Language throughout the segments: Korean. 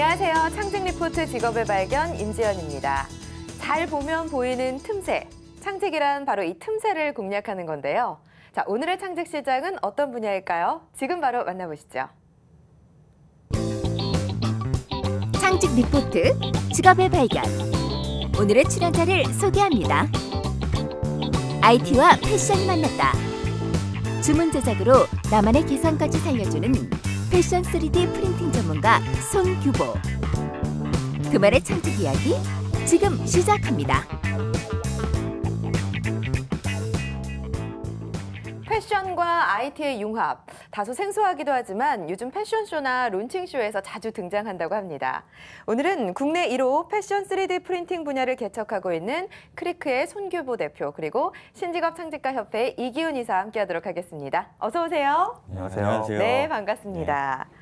안녕하세요. 창작 리포트 직업의 발견 임지연입니다. 잘 보면 보이는 틈새. 창작이란 바로 이 틈새를 공략하는 건데요. 자, 오늘의 창작 시장은 어떤 분야일까요? 지금 바로 만나보시죠. 창작 리포트 직업의 발견. 오늘의 출연자를 소개합니다. IT와 패션이 만났다. 주문 제작으로 나만의 개성까지 살려주는 패션 3D 프린팅 전문가 손규보 그말의 창작 이야기 지금 시작합니다. 패션과 IT의 융합, 다소 생소하기도 하지만 요즘 패션쇼나 론칭쇼에서 자주 등장한다고 합니다. 오늘은 국내 1호 패션 3D 프린팅 분야를 개척하고 있는 크리크의 손규보 대표 그리고 신직업 창직가 협회 이기훈 이사 함께하도록 하겠습니다. 어서 오세요. 안녕하세요. 네, 반갑습니다. 네.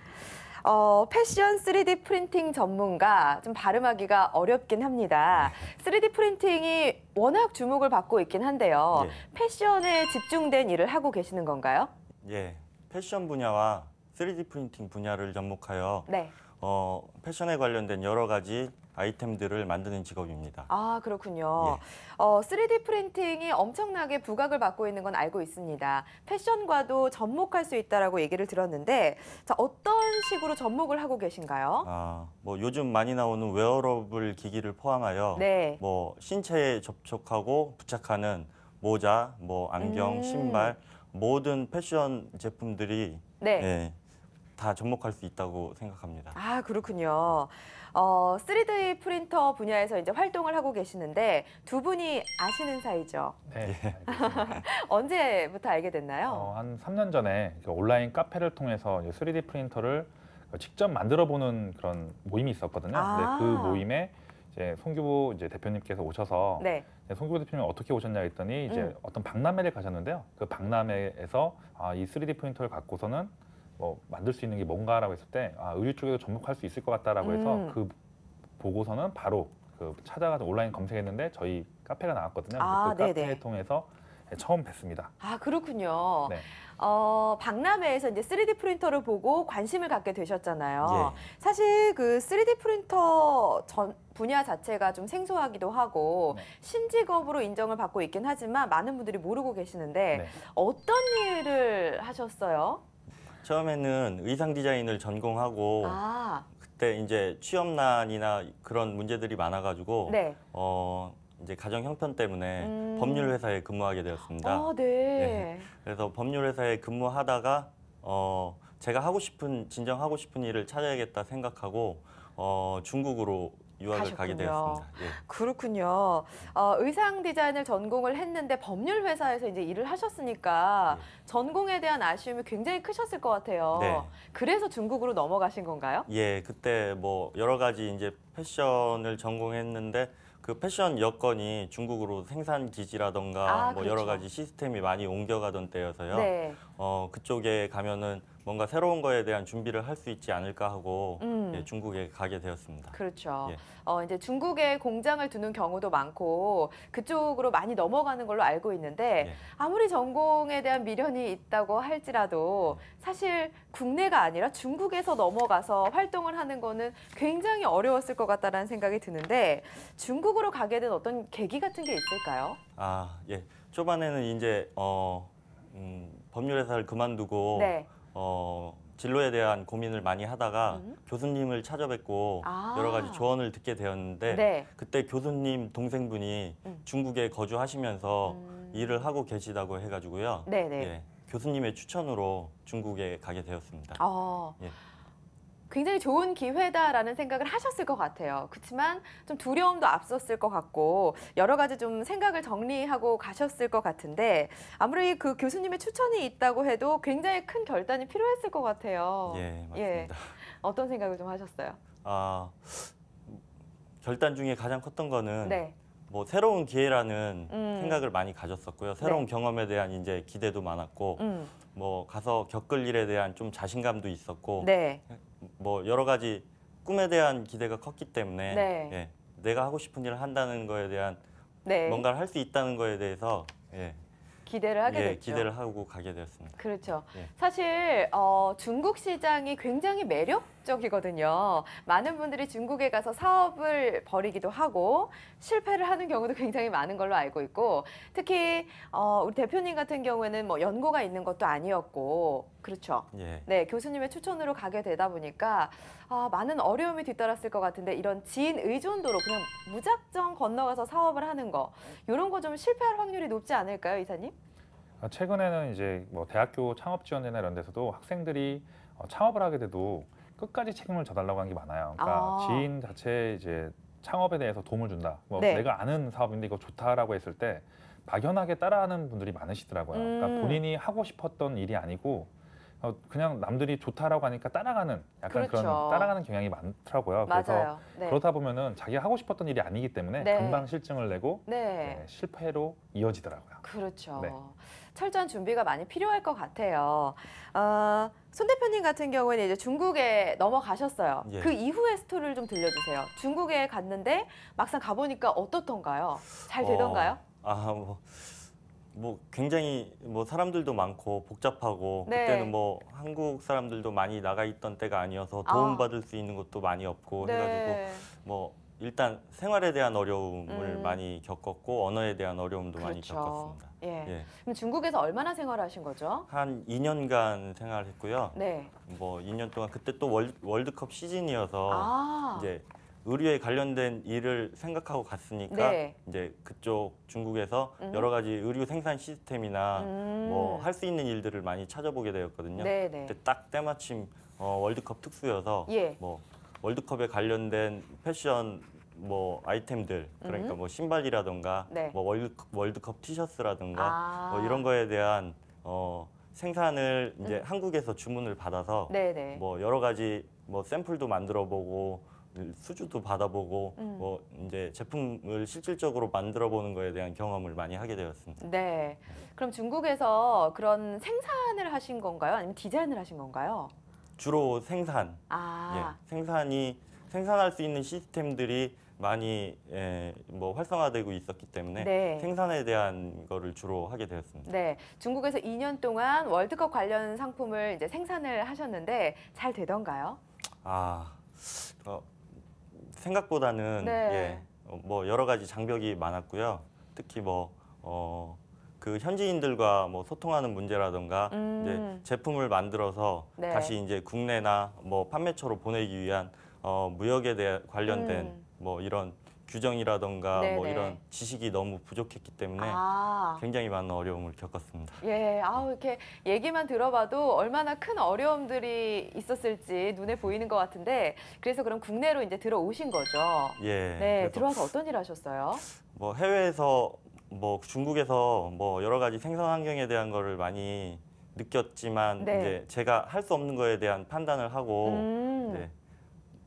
어, 패션 3D 프린팅 전문가 좀 발음하기가 어렵긴 합니다. 3D 프린팅이 워낙 주목을 받고 있긴 한데요. 예. 패션에 집중된 일을 하고 계시는 건가요? 예, 패션 분야와 3D 프린팅 분야를 접목하여 네. 어, 패션에 관련된 여러 가지 아이템들을 만드는 직업입니다. 아 그렇군요. 예. 어, 3D 프린팅이 엄청나게 부각을 받고 있는 건 알고 있습니다. 패션과도 접목할 수 있다라고 얘기를 들었는데 자, 어떤 식으로 접목을 하고 계신가요? 아, 뭐 요즘 많이 나오는 웨어러블 기기를 포함하여 네. 뭐 신체에 접촉하고 부착하는 모자, 뭐 안경, 음. 신발 모든 패션 제품들이 네. 예, 다 접목할 수 있다고 생각합니다. 아 그렇군요. 어, 3D 프린터 분야에서 이제 활동을 하고 계시는데 두 분이 아시는 사이죠? 네. 예. 언제부터 알게 됐나요? 어, 한 3년 전에 온라인 카페를 통해서 3D 프린터를 직접 만들어 보는 그런 모임이 있었거든요. 아 근데 그 모임에 이제 송규보 이제 대표님께서 오셔서 네. 송규보 대표님 어떻게 오셨냐 했더니 이제 음. 어떤 박람회를 가셨는데요. 그 박람회에서 아, 이 3D 프린터를 갖고서는 뭐 만들 수 있는 게 뭔가라고 했을 때 아, 의류 쪽에도 접목할 수 있을 것 같다라고 해서 음. 그 보고서는 바로 그 찾아가서 온라인 검색했는데 저희 카페가 나왔거든요. 아, 그 네네. 카페 통해서 처음 뵀습니다. 아 그렇군요. 네. 어, 박람회에서 이제 3D 프린터를 보고 관심을 갖게 되셨잖아요. 예. 사실 그 3D 프린터 전 분야 자체가 좀 생소하기도 하고 네. 신직업으로 인정을 받고 있긴 하지만 많은 분들이 모르고 계시는데 네. 어떤 일을 하셨어요? 처음에는 의상 디자인을 전공하고 아. 그때 이제 취업난이나 그런 문제들이 많아가지고 네. 어 이제 가정 형편 때문에 음. 법률 회사에 근무하게 되었습니다. 아, 네. 네. 그래서 법률 회사에 근무하다가 어 제가 하고 싶은 진정 하고 싶은 일을 찾아야겠다 생각하고 어 중국으로 유학을 가셨군요. 가게 되었습니다. 예. 그렇군요. 어, 의상 디자인을 전공을 했는데 법률 회사에서 이제 일을 하셨으니까 예. 전공에 대한 아쉬움이 굉장히 크셨을 것 같아요. 네. 그래서 중국으로 넘어가신 건가요? 예, 그때 뭐 여러 가지 이제 패션을 전공했는데 그 패션 여건이 중국으로 생산 기지라던가 아, 뭐 그렇죠. 여러 가지 시스템이 많이 옮겨가던 때여서요. 네. 어, 그쪽에 가면은 뭔가 새로운 거에 대한 준비를 할 수 있지 않을까 하고 음. 예, 중국에 가게 되었습니다. 그렇죠. 예. 어, 이제 중국에 공장을 두는 경우도 많고 그쪽으로 많이 넘어가는 걸로 알고 있는데 예. 아무리 전공에 대한 미련이 있다고 할지라도 음. 사실 국내가 아니라 중국에서 넘어가서 활동을 하는 거는 굉장히 어려웠을 것같다는 생각이 드는데 중국으로 가게 된 어떤 계기 같은 게 있을까요? 아, 예. 초반에는 이제 어, 음, 법률회사를 그만두고 네. 어, 진로에 대한 고민을 많이 하다가 음? 교수님을 찾아뵙고 아 여러 가지 조언을 듣게 되었는데 네. 그때 교수님 동생분이 음. 중국에 거주하시면서 음. 일을 하고 계시다고 해가지고요. 네네. 네. 예, 교수님의 추천으로 중국에 가게 되었습니다. 아 예. 굉장히 좋은 기회다라는 생각을 하셨을 것 같아요. 그렇지만 좀 두려움도 앞섰을 것 같고 여러 가지 좀 생각을 정리하고 가셨을 것 같은데 아무리 그 교수님의 추천이 있다고 해도 굉장히 큰 결단이 필요했을 것 같아요. 예, 예. 맞습니다. 예. 어떤 생각을 좀 하셨어요? 아, 결단 중에 가장 컸던 거는 네. 뭐 새로운 기회라는 음. 생각을 많이 가졌었고요. 새로운 네. 경험에 대한 이제 기대도 많았고 음. 뭐 가서 겪을 일에 대한 좀 자신감도 있었고 네. 뭐 여러 가지 꿈에 대한 기대가 컸기 때문에 네. 예, 내가 하고 싶은 일을 한다는 거에 대한 네. 뭔가를 할 수 있다는 거에 대해서 예, 기대를 하게 예, 됐죠. 기대를 하고 가게 되었습니다. 그렇죠. 예. 사실 어, 중국 시장이 굉장히 매력 적이거든요. 많은 분들이 중국에 가서 사업을 벌이기도 하고 실패를 하는 경우도 굉장히 많은 걸로 알고 있고 특히 어, 우리 대표님 같은 경우에는 뭐 연고가 있는 것도 아니었고 그렇죠. 예. 네 교수님의 추천으로 가게 되다 보니까 아, 많은 어려움이 뒤따랐을 것 같은데 이런 지인 의존도로 그냥 무작정 건너가서 사업을 하는 거 이런 거 좀 실패할 확률이 높지 않을까요, 이사님? 아, 최근에는 이제 뭐 대학교 창업 지원이나 이런 데서도 학생들이 어, 창업을 하게 돼도 끝까지 책임을 져달라고 한 게 많아요. 그러니까 아. 지인 자체 이제 창업에 대해서 도움을 준다. 뭐 네. 내가 아는 사업인데 이거 좋다라고 했을 때 막연하게 따라하는 분들이 많으시더라고요. 그러니까 음. 그러니까 본인이 하고 싶었던 일이 아니고 어, 그냥 남들이 좋다라고 하니까 따라가는 약간 그렇죠. 그런 따라가는 경향이 많더라고요. 맞아요. 그래서 네. 그렇다 보면은 자기가 하고 싶었던 일이 아니기 때문에 네. 금방 실증을 내고 네. 예, 실패로 이어지더라고요. 그렇죠. 네. 철저한 준비가 많이 필요할 것 같아요. 어... 손 대표님 같은 경우에는 이제 중국에 넘어가셨어요. 예. 그 이후의 스토리를 좀 들려주세요. 중국에 갔는데 막상 가보니까 어떻던가요? 잘 어, 되던가요? 어, 아, 뭐, 뭐 굉장히 뭐 사람들도 많고 복잡하고 네. 그때는 뭐 한국 사람들도 많이 나가 있던 때가 아니어서 도움받을 아. 수 있는 것도 많이 없고 네. 해가지고 뭐 일단 생활에 대한 어려움을 음. 많이 겪었고 언어에 대한 어려움도 그렇죠. 많이 겪었습니다. 예. 예. 그럼 중국에서 얼마나 생활하신 거죠? 한 2년간 생활했고요. 네. 뭐 2년 동안 그때 또 월, 드컵 시즌이어서 아. 이제 의류에 관련된 일을 생각하고 갔으니까 네. 이제 그쪽 중국에서 음. 여러 가지 의류 생산 시스템이나 음. 뭐할 수 있는 일들을 많이 찾아보게 되었거든요. 네, 네. 그때 딱 때마침 어, 월드컵 특수여서 예. 뭐 월드컵에 관련된 패션 뭐 아이템들 그러니까 음. 뭐신발이라든가 네. 뭐 월드, 월드컵 티셔츠라든가 뭐 아. 뭐 이런 거에 대한 어 생산을 이제 음. 한국에서 주문을 받아서 네네. 네. 뭐 여러 가지 뭐 샘플도 만들어 보고 수주도 받아보고 음. 뭐 이제 제품을 실질적으로 만들어 보는 거에 대한 경험을 많이 하게 되었습니다. 네. 그럼 중국에서 그런 생산을 하신 건가요? 아니면 디자인을 하신 건가요? 주로 생산. 아. 예, 생산이 생산할 수 있는 시스템들이 많이 예, 뭐 활성화되고 있었기 때문에 네. 생산에 대한 거를 주로 하게 되었습니다. 네, 중국에서 2년 동안 월드컵 관련 상품을 이제 생산을 하셨는데 잘 되던가요? 아, 어, 생각보다는 네. 예, 뭐 여러 가지 장벽이 많았고요. 특히 뭐 어. 그 현지인들과 뭐 소통하는 문제라든가 음. 이제 제품을 만들어서 네. 다시 이제 국내나 뭐 판매처로 보내기 위한 어 무역에 대해 관련된 음. 뭐 이런 규정이라던가 뭐 네네. 뭐 이런 지식이 너무 부족했기 때문에 아. 굉장히 많은 어려움을 겪었습니다. 예, 아우 이렇게 얘기만 들어봐도 얼마나 큰 어려움들이 있었을지 눈에 보이는 것 같은데 그래서 그럼 국내로 이제 들어오신 거죠? 예. 네, 들어와서 어떤 일 하셨어요? 뭐 해외에서 뭐 중국에서 뭐 여러 가지 생선 환경에 대한 거를 많이 느꼈지만 네. 이제 제가 할 수 없는 거에 대한 판단을 하고 음. 네,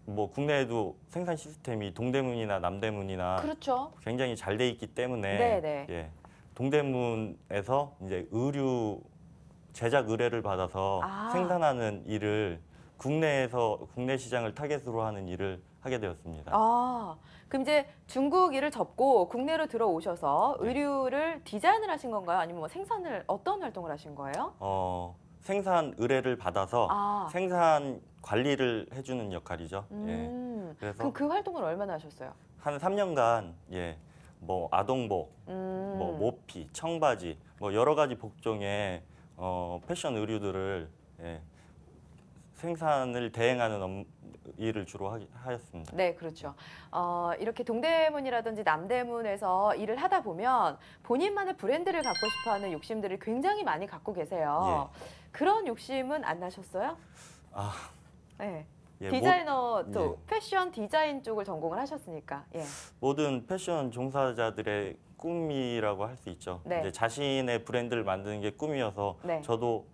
뭐 국내에도 생산 시스템이 동대문이나 남대문이나 그렇죠. 굉장히 잘 돼 있기 때문에 네네. 네. 예, 동대문에서 이제 의류 제작 의뢰를 받아서 아. 생산하는 일을 국내에서 국내 시장을 타겟으로 하는 일을 하게 되었습니다. 아, 그럼 이제 중국 일을 접고 국내로 들어오셔서 네. 의류를 디자인을 하신 건가요? 아니면 뭐 생산을 어떤 활동을 하신 거예요? 어, 생산 의뢰를 받아서 아. 생산 관리를 해주는 역할이죠. 예. 음. 예. 그래서 그그 활동을 얼마나 하셨어요? 한 3년간 예. 뭐 아동복, 뭐 음. 뭐 모피, 청바지, 뭐 여러 가지 복종의 어, 패션 의류들을 예, 생산을 대행하는 일을 주로 하, 하였습니다. 네, 그렇죠. 어, 이렇게 동대문이라든지 남대문에서 일을 하다 보면 본인만의 브랜드를 갖고 싶어하는 욕심들을 굉장히 많이 갖고 계세요. 예. 그런 욕심은 안 나셨어요? 아, 네. 예, 예 디자이너 모, 예. 패션 디자인 쪽을 전공을 하셨으니까 예. 모든 패션 종사자들의 꿈이라고 할 수 있죠. 네. 이제 자신의 브랜드를 만드는 게 꿈이어서 네. 저도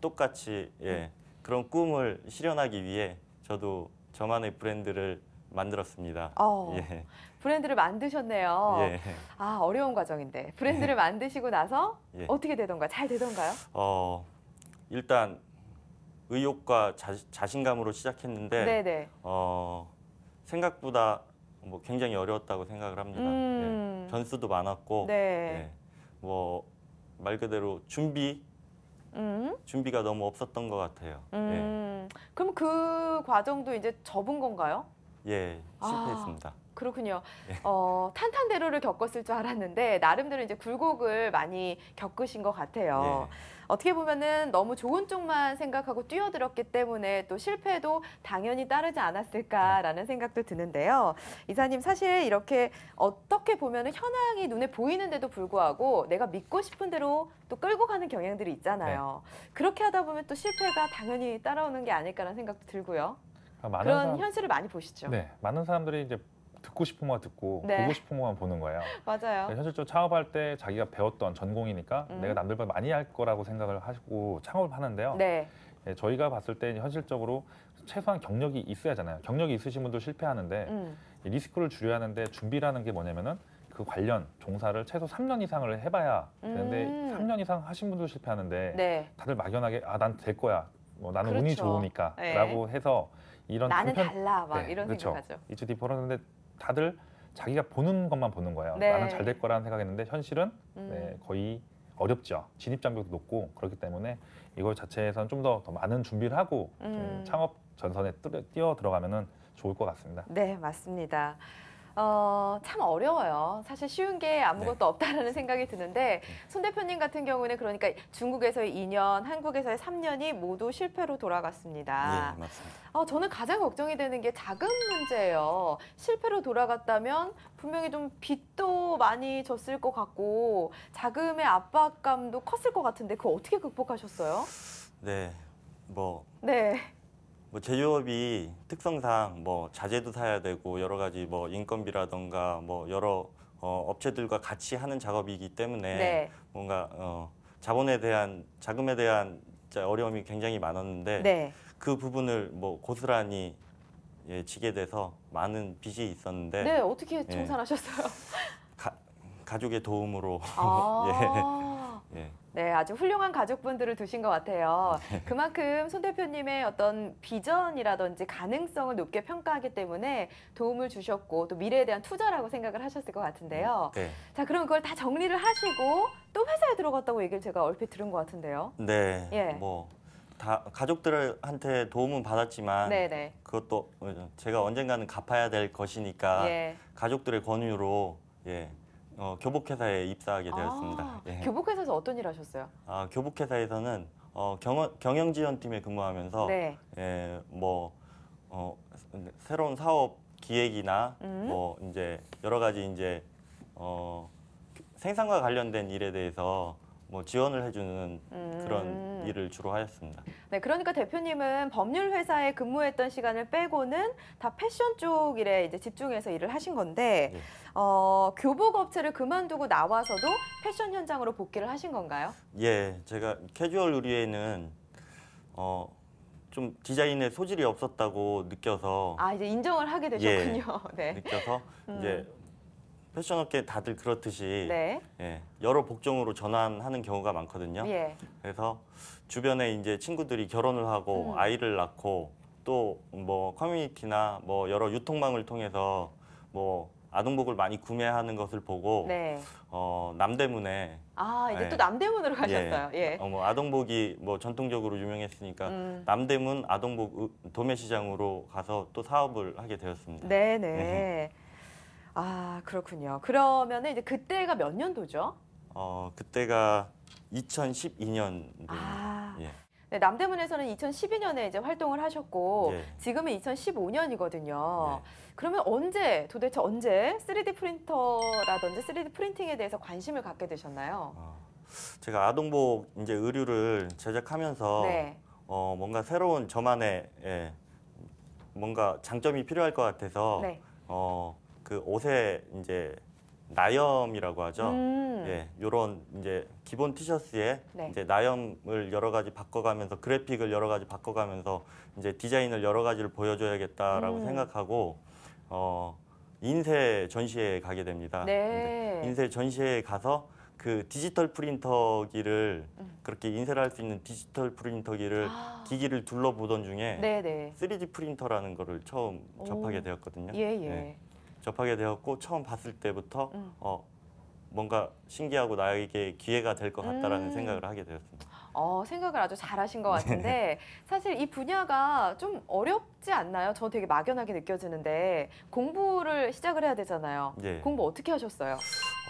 똑같이 예. 음. 그런 꿈을 실현하기 위해 저도 저만의 브랜드를 만들었습니다. 어, 예. 브랜드를 만드셨네요. 예. 아 어려운 과정인데 브랜드를 예. 만드시고 나서 예. 어떻게 되던가 잘 되던가요? 어 일단 의욕과 자, 신감으로 시작했는데 네네. 어 생각보다 뭐 굉장히 어려웠다고 생각을 합니다. 예. 음... 변수도 많았고 네. 예. 뭐말 그대로 준비 음. 준비가 너무 없었던 것 같아요. 음. 예. 그럼 그 과정도 이제 접은 건가요? 예, 아, 실패했습니다. 아, 그렇군요. 예. 어, 탄탄대로를 겪었을 줄 알았는데 나름대로 이제 굴곡을 많이 겪으신 것 같아요. 예. 어떻게 보면은 너무 좋은 쪽만 생각하고 뛰어들었기 때문에 또 실패도 당연히 따르지 않았을까라는 생각도 드는데요. 이사님 사실 이렇게 어떻게 보면은 현황이 눈에 보이는데도 불구하고 내가 믿고 싶은 대로 또 끌고 가는 경향들이 있잖아요. 네. 그렇게 하다 보면 또 실패가 당연히 따라오는 게 아닐까라는 생각도 들고요. 아, 그런 사람... 현실을 많이 보시죠. 네, 많은 사람들이 이제 듣고 싶은 것만 듣고 네. 보고 싶은 것만 보는 거예요. 맞아요. 네, 현실적으로 창업할 때 자기가 배웠던 전공이니까 음. 내가 남들보다 많이 할 거라고 생각을 하고 창업하는데요. 을 네. 예, 저희가 봤을 때 현실적으로 최소한 경력이 있어야잖아요. 하 경력이 있으신 분도 실패하는데 음. 리스크를 줄여야 하는데 준비라는 게 뭐냐면은 그 관련 종사를 최소 3년 이상을 해봐야 되는데 음. 3년 이상 하신 분도 실패하는데 네. 다들 막연하게 아 난 될 거야. 뭐 나는 그렇죠. 운이 좋으니까라고 네. 해서 이런 나는 불편... 달라 막 네, 이런 그렇죠. 생각하죠. 이주 디퍼런데 다들 자기가 보는 것만 보는 거예요. 네. 나는 잘 될 거라는 생각했는데 현실은 음. 네, 거의 어렵죠. 진입 장벽도 높고 그렇기 때문에 이걸 자체에서는 좀더 더 많은 준비를 하고 음. 좀 창업 전선에 뛰어 들어가면은 좋을 것 같습니다. 네, 맞습니다. 어, 참 어려워요. 사실 쉬운 게 아무것도 네. 없다라는 생각이 드는데 네. 손 대표님 같은 경우는 그러니까 중국에서의 2년, 한국에서의 3년이 모두 실패로 돌아갔습니다. 네, 맞습니다. 어, 저는 가장 걱정이 되는 게 자금 문제예요. 실패로 돌아갔다면 분명히 좀 빚도 많이 졌을 것 같고 자금의 압박감도 컸을 것 같은데 그거 어떻게 극복하셨어요? 네, 뭐 네. 뭐 제조업이 특성상 뭐 자재도 사야 되고 여러 가지 뭐 인건비라던가 뭐 여러 어, 업체들과 같이 하는 작업이기 때문에 네. 뭔가 어, 자본에 대한 자금에 대한 어려움이 굉장히 많았는데 네. 그 부분을 뭐 고스란히 예, 지게 돼서 많은 빚이 있었는데 네 어떻게 정산하셨어요? 예, 가, 가족의 도움으로 아 예. 예. 네, 아주 훌륭한 가족분들을 두신 것 같아요. 네. 그만큼 손 대표님의 어떤 비전이라든지 가능성을 높게 평가하기 때문에 도움을 주셨고 또 미래에 대한 투자라고 생각을 하셨을 것 같은데요. 음, 네. 자, 그럼 그걸 다 정리를 하시고 또 회사에 들어갔다고 얘기를 제가 얼핏 들은 것 같은데요. 네. 예. 뭐. 다 가족들한테 도움은 받았지만 네네. 네. 그것도 제가 언젠가는 갚아야 될 것이니까 예. 가족들의 권유로 예, 어, 교복회사에 입사하게 아, 되었습니다. 아, 예. 교복회사에서 어떤 일 하셨어요? 아, 교복회사에서는 어, 경영, 지원팀에 근무하면서 네. 예, 뭐 어, 새로운 사업 기획이나 음. 뭐 이제 여러 가지 이제 어, 생산과 관련된 일에 대해서 뭐 지원을 해주는 음. 그런 일을 주로 하였습니다. 네, 그러니까 대표님은 법률 회사에 근무했던 시간을 빼고는 다 패션 쪽 일에 이제 집중해서 일을 하신 건데 네. 어, 교복 업체를 그만두고 나와서도 패션 현장으로 복귀를 하신 건가요? 예, 제가 캐주얼 의류에는 어, 좀 디자인에 소질이 없었다고 느껴서 아 이제 인정을 하게 예, 되셨군요. 예, 네. 느껴서 음. 이제 패션업계 다들 그렇듯이 네. 예, 여러 복종으로 전환하는 경우가 많거든요. 예. 그래서 주변에 이제 친구들이 결혼을 하고 음. 아이를 낳고 또 뭐 커뮤니티나 뭐 여러 유통망을 통해서 뭐 아동복을 많이 구매하는 것을 보고 네. 어, 남대문에 아 이제 예. 또 남대문으로 가셨어요. 예. 예. 어, 뭐 아동복이 뭐 전통적으로 유명했으니까 음. 남대문 아동복 도매시장으로 가서 또 사업을 하게 되었습니다. 네네. 네. 예. 아 그렇군요. 그러면은 이제 그때가 몇 년도죠? 어 그때가 2012년. 아. 예. 네, 남대문에서는 2012년에 이제 활동을 하셨고 예. 지금은 2015년이거든요. 예. 그러면 언제 도대체 언제 3D 프린터라든지 3D 프린팅에 대해서 관심을 갖게 되셨나요? 어, 제가 아동복 이제 의류를 제작하면서 네. 어, 뭔가 새로운 저만의 예, 뭔가 장점이 필요할 것 같아서 네. 어, 그 옷에 이제 나염이라고 하죠. 음. 예, 요런 이제 기본 티셔츠에 네. 이제 나염을 여러 가지 바꿔가면서 그래픽을 여러 가지 바꿔가면서 이제 디자인을 여러 가지를 보여줘야겠다라고 음. 생각하고 어 인쇄 전시회에 가게 됩니다. 네. 인쇄 전시회에 가서 그 디지털 프린터기를 음. 그렇게 인쇄를 할 수 있는 디지털 프린터기를 아. 기기를 둘러보던 중에 네네. 3D 프린터라는 거를 처음 오. 접하게 되었거든요. 예, 예. 네. 접하게 되었고 처음 봤을 때부터 음. 어, 뭔가 신기하고 나에게 기회가 될 것 같다라는 음. 생각을 하게 되었습니다. 어, 생각을 아주 잘하신 것 네. 같은데 사실 이 분야가 좀 어렵지 않나요? 저 되게 막연하게 느껴지는데 공부를 시작을 해야 되잖아요. 예. 공부 어떻게 하셨어요?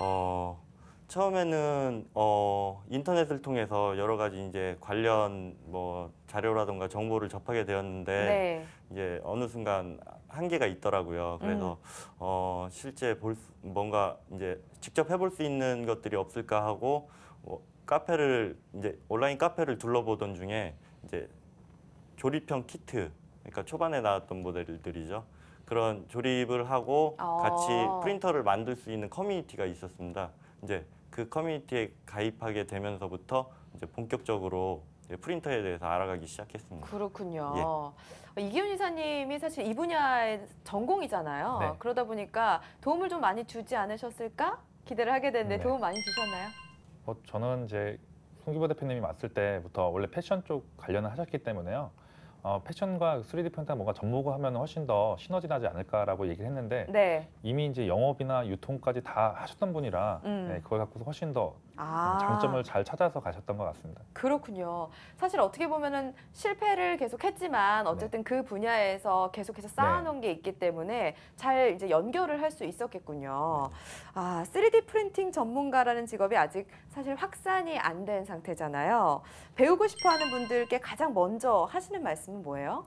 어, 처음에는 어, 인터넷을 통해서 여러 가지 이제 관련 뭐 자료라든가 정보를 접하게 되었는데 네. 이제 어느 순간 한계가 있더라고요. 음. 그래서 음. 어, 실제 볼 수, 뭔가 이제 직접 해볼 수 있는 것들이 없을까 하고 뭐, 카페를 이제 온라인 카페를 둘러보던 중에 이제 조립형 키트 그러니까 초반에 나왔던 모델들이죠. 그런 조립을 하고 어. 같이 프린터를 만들 수 있는 커뮤니티가 있었습니다. 이제 그 커뮤니티에 가입하게 되면서부터 이제 본격적으로 예, 프린터에 대해서 알아가기 시작했습니다. 그렇군요. 예. 이기훈 이사님이 사실 이 분야의 전공이잖아요. 네. 그러다 보니까 도움을 좀 많이 주지 않으셨을까 기대를 하게 되는데 네. 도움 많이 주셨나요? 어, 저는 이제 송기보 대표님이 왔을 때부터 원래 패션 쪽 관련을 하셨기 때문에요. 어, 패션과 3D 프린터 뭔가 접목을 하면 훨씬 더 시너지 나지 않을까라고 얘기를 했는데 네. 이미 이제 영업이나 유통까지 다 하셨던 분이라 음. 네, 그걸 갖고서 훨씬 더 아. 장점을 잘 찾아서 가셨던 것 같습니다. 그렇군요. 사실 어떻게 보면은 실패를 계속했지만 어쨌든 네. 그 분야에서 계속해서 네. 쌓아놓은 네. 게 있기 때문에 잘 이제 연결을 할 수 있었겠군요. 아, 3D 프린팅 전문가라는 직업이 아직 사실 확산이 안 된 상태잖아요. 배우고 싶어하는 분들께 가장 먼저 하시는 말씀은 뭐예요?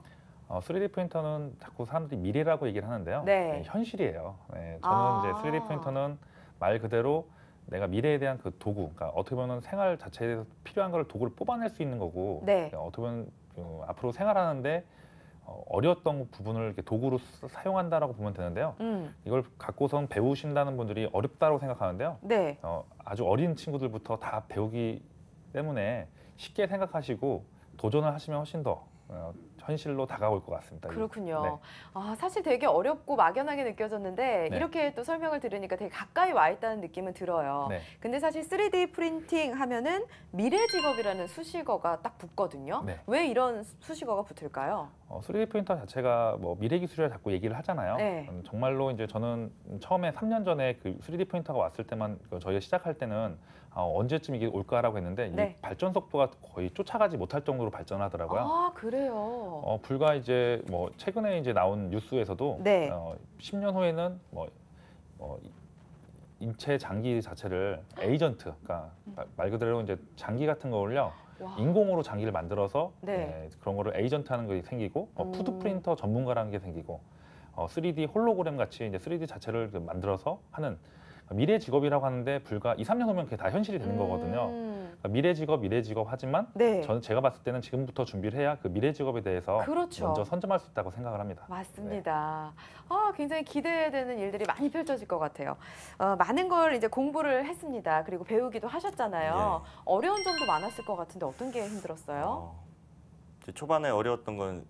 어, 3D 프린터는 자꾸 사람들이 미래라고 얘기를 하는데요. 네. 네 현실이에요. 네, 저는 아. 이제 3D 프린터는 말 그대로 내가 미래에 대한 그 도구, 그러니까 어떻게 보면 생활 자체에 대해서 필요한 걸 도구를 뽑아낼 수 있는 거고 네. 그러니까 어떻게 보면 어, 앞으로 생활하는데 어, 어려웠던 부분을 이렇게 도구로 사용한다라고 보면 되는데요. 음. 이걸 갖고선 배우신다는 분들이 어렵다고 생각하는데요. 네. 어, 아주 어린 친구들부터 다 배우기 때문에 쉽게 생각하시고 도전을 하시면 훨씬 더 어, 현실로 다가올 것 같습니다. 그렇군요. 네. 아, 사실 되게 어렵고 막연하게 느껴졌는데 네. 이렇게 또 설명을 들으니까 되게 가까이 와 있다는 느낌은 들어요. 네. 근데 사실 3D 프린팅 하면은 미래 직업이라는 수식어가 딱 붙거든요. 네. 왜 이런 수식어가 붙을까요? 어, 3D 프린터 자체가 뭐 미래 기술이라 자꾸 얘기를 하잖아요. 네. 음, 정말로 이제 저는 처음에 3년 전에 그 3D 프린터가 왔을 때만 그 저희가 시작할 때는 어, 언제쯤 이게 올까라고 했는데 네. 이 발전 속도가 거의 쫓아가지 못할 정도로 발전하더라고요. 아 그래요. 어, 불과 이제 뭐 최근에 이제 나온 뉴스에서도 네. 어, 10년 후에는 뭐뭐 뭐 인체 장기 자체를 에이전트, 그러니까 음. 말 그대로 이제 장기 같은 거를요 인공으로 장기를 만들어서 네. 네, 그런 거를 에이전트 하는 것이 생기고 어, 푸드 프린터 전문가라는 게 생기고 어, 3D 홀로그램 같이 이제 3D 자체를 그 만들어서 하는 미래 직업이라고 하는데 불과 2, 3년 후면 그게 다 현실이 되는 음. 거거든요. 그러니까 미래 직업, 미래 직업 하지만 네. 저는 제가 봤을 때는 지금부터 준비를 해야 그 미래 직업에 대해서 그렇죠. 먼저 선점할 수 있다고 생각을 합니다. 맞습니다. 네. 아, 굉장히 기대되는 일들이 많이 펼쳐질 것 같아요. 어, 많은 걸 이제 공부를 했습니다. 그리고 배우기도 하셨잖아요. 예. 어려운 점도 많았을 것 같은데 어떤 게 힘들었어요? 어, 초반에 어려웠던 건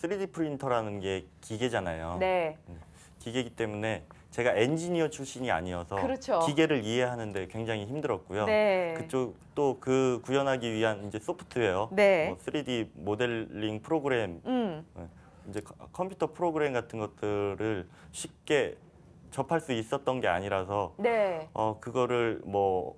3D 어, 프린터라는 게 기계잖아요. 네. 음, 기계기 이 때문에 제가 엔지니어 출신이 아니어서 그렇죠. 기계를 이해하는데 굉장히 힘들었고요. 네. 그쪽 또 그 구현하기 위한 이제 소프트웨어, 네. 뭐 3D 모델링 프로그램, 음. 네. 이제 컴퓨터 프로그램 같은 것들을 쉽게 접할 수 있었던 게 아니라서 네. 어 그거를 뭐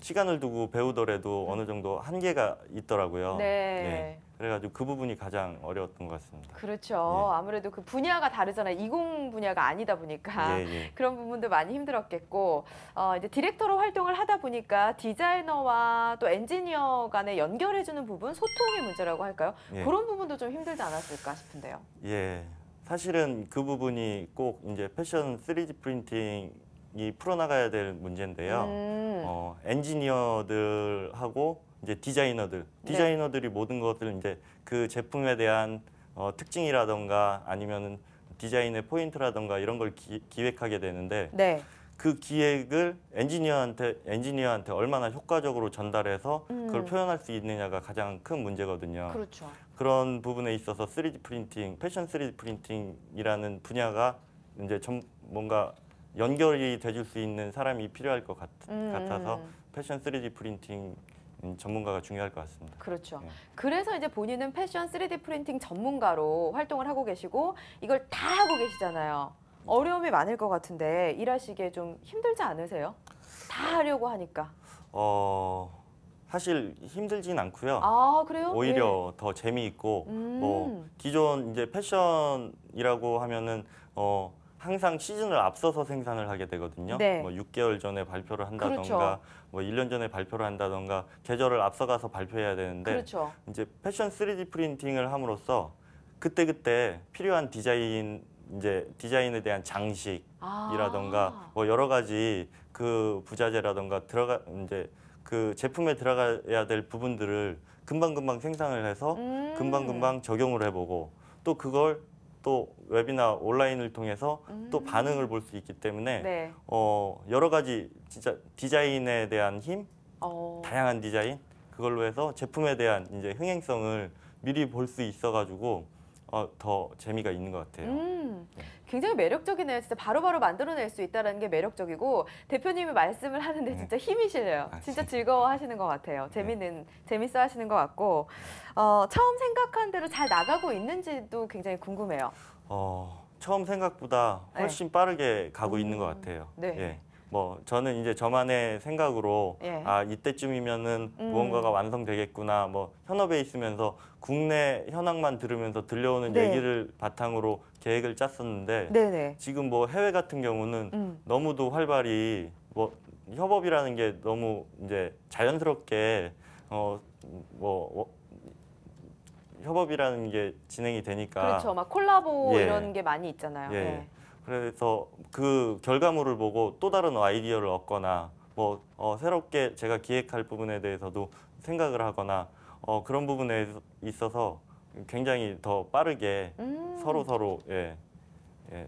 시간을 두고 배우더라도 어느 정도 한계가 있더라고요. 네. 네. 그래가지고 그 부분이 가장 어려웠던 것 같습니다. 그렇죠. 예. 아무래도 그 분야가 다르잖아요. 이공 분야가 아니다 보니까 예, 예. 그런 부분도 많이 힘들었겠고 어, 이제 디렉터로 활동을 하다 보니까 디자이너와 또 엔지니어 간에 연결해주는 부분 소통의 문제라고 할까요? 예. 그런 부분도 좀 힘들지 않았을까 싶은데요. 예. 사실은 그 부분이 꼭 이제 패션 3D 프린팅이 풀어나가야 될 문제인데요. 음. 어, 엔지니어들하고 이제 디자이너들 네. 디자이너들이 모든 것들 이제 그 제품에 대한 어, 특징이라던가 아니면은 디자인의 포인트라던가 이런 걸 기, 획하게 되는데 네. 그 기획을 엔지니어한테 엔지니어한테 얼마나 효과적으로 전달해서 음. 그걸 표현할 수 있느냐가 가장 큰 문제거든요. 그렇죠. 그런 부분에 있어서 3D 프린팅, 패션 3D 프린팅이라는 분야가 이제 좀 뭔가 연결이 돼줄 수 있는 사람이 필요할 것 같, 음. 같아서 패션 3D 프린팅 음, 전문가가 중요할 것 같습니다. 그렇죠. 예. 그래서 이제 본인은 패션 3D 프린팅 전문가로 활동을 하고 계시고 이걸 다 하고 계시잖아요. 어려움이 많을 것 같은데 일하시기에 좀 힘들지 않으세요? 다 하려고 하니까. 어 사실 힘들진 않고요. 아 그래요? 오히려 예. 더 재미있고 뭐 음. 뭐 기존 이제 패션이라고 하면은 어 항상 시즌을 앞서서 생산을 하게 되거든요. 네. 뭐 6개월 전에 발표를 한다던가 그렇죠. 뭐 1년 전에 발표를 한다던가 계절을 앞서가서 발표해야 되는데 그렇죠. 이제 패션 3D 프린팅을 함으로써 그때그때 필요한 디자인 이제 디자인에 대한 장식이라던가 아뭐 여러 가지 그 부자재라던가 들어가 이제 그 제품에 들어가야 될 부분들을 금방금방 생산을 해서 음 금방금방 적용을 해보고 또 그걸 또 웹이나 온라인을 통해서 음. 또 반응을 볼 수 있기 때문에 네. 어, 여러 가지 진짜 디자인에 대한 힘, 어. 다양한 디자인 그걸로 해서 제품에 대한 이제 흥행성을 미리 볼 수 있어가지고 어, 더 재미가 있는 것 같아요. 음. 네. 굉장히 매력적이네요. 진짜 바로바로 만들어낼 수 있다는 게 매력적이고 대표님이 말씀을 하는데 네. 진짜 힘이 실려요. 아, 진짜 즐거워하시는 것 같아요. 네. 재밌는 재밌어 하시는 것 같고 어, 처음 생각한 대로 잘 나가고 있는지도 굉장히 궁금해요. 어, 처음 생각보다 네. 훨씬 빠르게 가고 음, 있는 것 음. 같아요. 네. 예. 뭐 저는 이제 저만의 생각으로 예. 아 이때쯤이면은 음. 무언가가 완성되겠구나 뭐 현업에 있으면서 국내 현황만 들으면서 들려오는 네. 얘기를 바탕으로 계획을 짰었는데 네네. 지금 뭐 해외 같은 경우는 음. 너무도 활발히 뭐 협업이라는 게 너무 이제 자연스럽게 어뭐 어, 협업이라는 게 진행이 되니까 그렇죠 막 콜라보 예. 이런 게 많이 있잖아요. 예. 네. 그래서 그 결과물을 보고 또 다른 아이디어를 얻거나 뭐 어, 새롭게 제가 기획할 부분에 대해서도 생각을 하거나 어, 그런 부분에 있어서 굉장히 더 빠르게 음. 서로 서로 예, 예,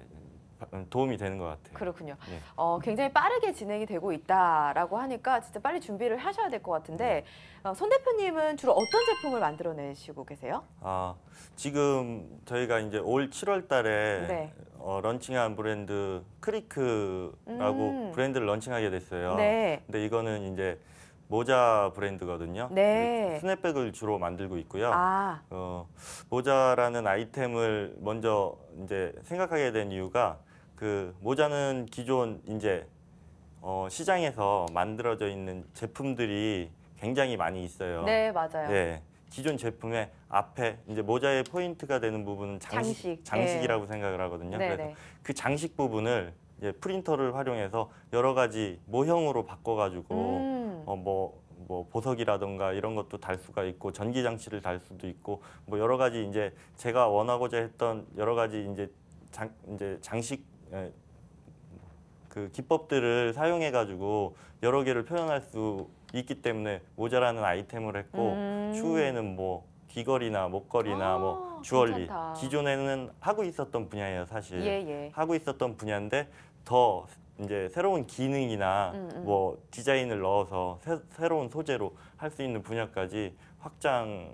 도움이 되는 것 같아요. 그렇군요. 예. 어, 굉장히 빠르게 진행이 되고 있다라고 하니까 진짜 빨리 준비를 하셔야 될 것 같은데 네. 어, 손 대표님은 주로 어떤 제품을 만들어내시고 계세요? 아 지금 저희가 이제 올 7월달에 네. 어, 런칭한 브랜드 크리크라고 음. 브랜드를 런칭하게 됐어요. 네. 근데 이거는 이제 모자 브랜드거든요. 네. 스냅백을 주로 만들고 있고요. 아. 어, 모자라는 아이템을 먼저 이제 생각하게 된 이유가 그 모자는 기존 이제 어, 시장에서 만들어져 있는 제품들이 굉장히 많이 있어요. 네, 맞아요. 네. 기존 제품의 앞에 이제 모자의 포인트가 되는 부분은 장식, 장식. 예. 이라고 생각을 하거든요. 네, 그래서 네. 그 장식 부분을 이제 프린터를 활용해서 여러 가지 모형으로 바꿔가지고 음. 어, 뭐, 뭐 보석이라든가 이런 것도 달 수가 있고 전기 장치를 달 수도 있고 뭐 여러 가지 이제 제가 원하고자 했던 여러 가지 이제 장 이제 장식 예, 그 기법들을 사용해가지고 여러 개를 표현할 수 있기 때문에 모자라는 아이템을 했고 음. 추후에는 뭐 귀걸이나 목걸이나 뭐 아, 뭐 주얼리 괜찮다. 기존에는 하고 있었던 분야예요 사실 예, 예. 하고 있었던 분야인데 더 이제 새로운 기능이나 음, 음. 뭐 디자인을 넣어서 새, 새로운 소재로 할 수 있는 분야까지 확장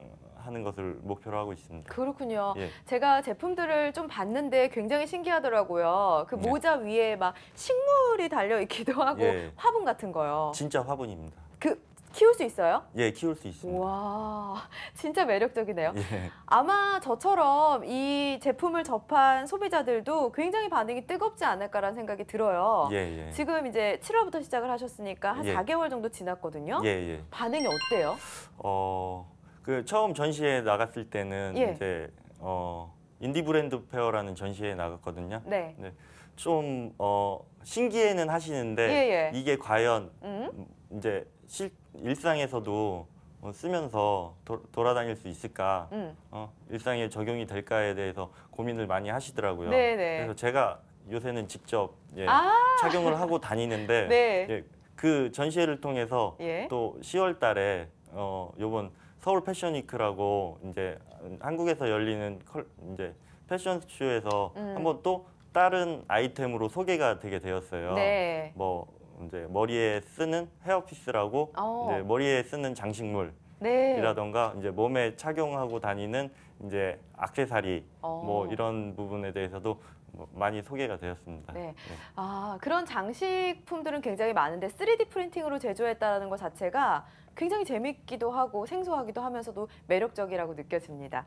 하는 것을 목표로 하고 있습니다. 그렇군요. 예. 제가 제품들을 좀 봤는데 굉장히 신기하더라고요. 그 네. 모자 예. 위에 막 식물이 달려 있기도 하고 예. 화분 같은 거요. 진짜 화분입니다. 그 키울 수 있어요? 예, 키울 수 있습니다. 와, 진짜 매력적이네요. 예. 아마 저처럼 이 제품을 접한 소비자들도 굉장히 반응이 뜨겁지 않을까라는 생각이 들어요. 예, 예. 지금 이제 7월부터 시작을 하셨으니까 한 예. 4개월 정도 지났거든요. 예, 예. 반응이 어때요? 어, 그 처음 전시회 나갔을 때는 예. 이제 어 인디 브랜드 페어라는 전시회에 나갔거든요. 네. 네. 좀 어, 신기해는 하시는데 예예. 예. 이게 과연 음? 이제 실, 일상에서도 어, 쓰면서 도, 돌아다닐 수 있을까, 음. 어, 일상에 적용이 될까에 대해서 고민을 많이 하시더라고요. 네네. 네. 그래서 제가 요새는 직접 예, 아 착용을 하고 다니는데 네. 예, 그 전시회를 통해서 예? 또 10월 달에 어, 요번 서울 패션위크라고 이제 한국에서 열리는 컬, 이제 패션쇼에서 음. 한번 또 다른 아이템으로 소개가 되게 되었어요. 네. 뭐 이제 머리에 쓰는 헤어피스라고 오. 어. 이제 머리에 쓰는 장식물 네. 이라던가 이제 몸에 착용하고 다니는 이제 악세사리 오. 어. 뭐 이런 부분에 대해서도 뭐 많이 소개가 되었습니다. 네. 네. 아, 그런 장식품들은 굉장히 많은데 3D 프린팅으로 제조했다는 것 자체가 굉장히 재밌기도 하고 생소하기도 하면서도 매력적이라고 느껴집니다.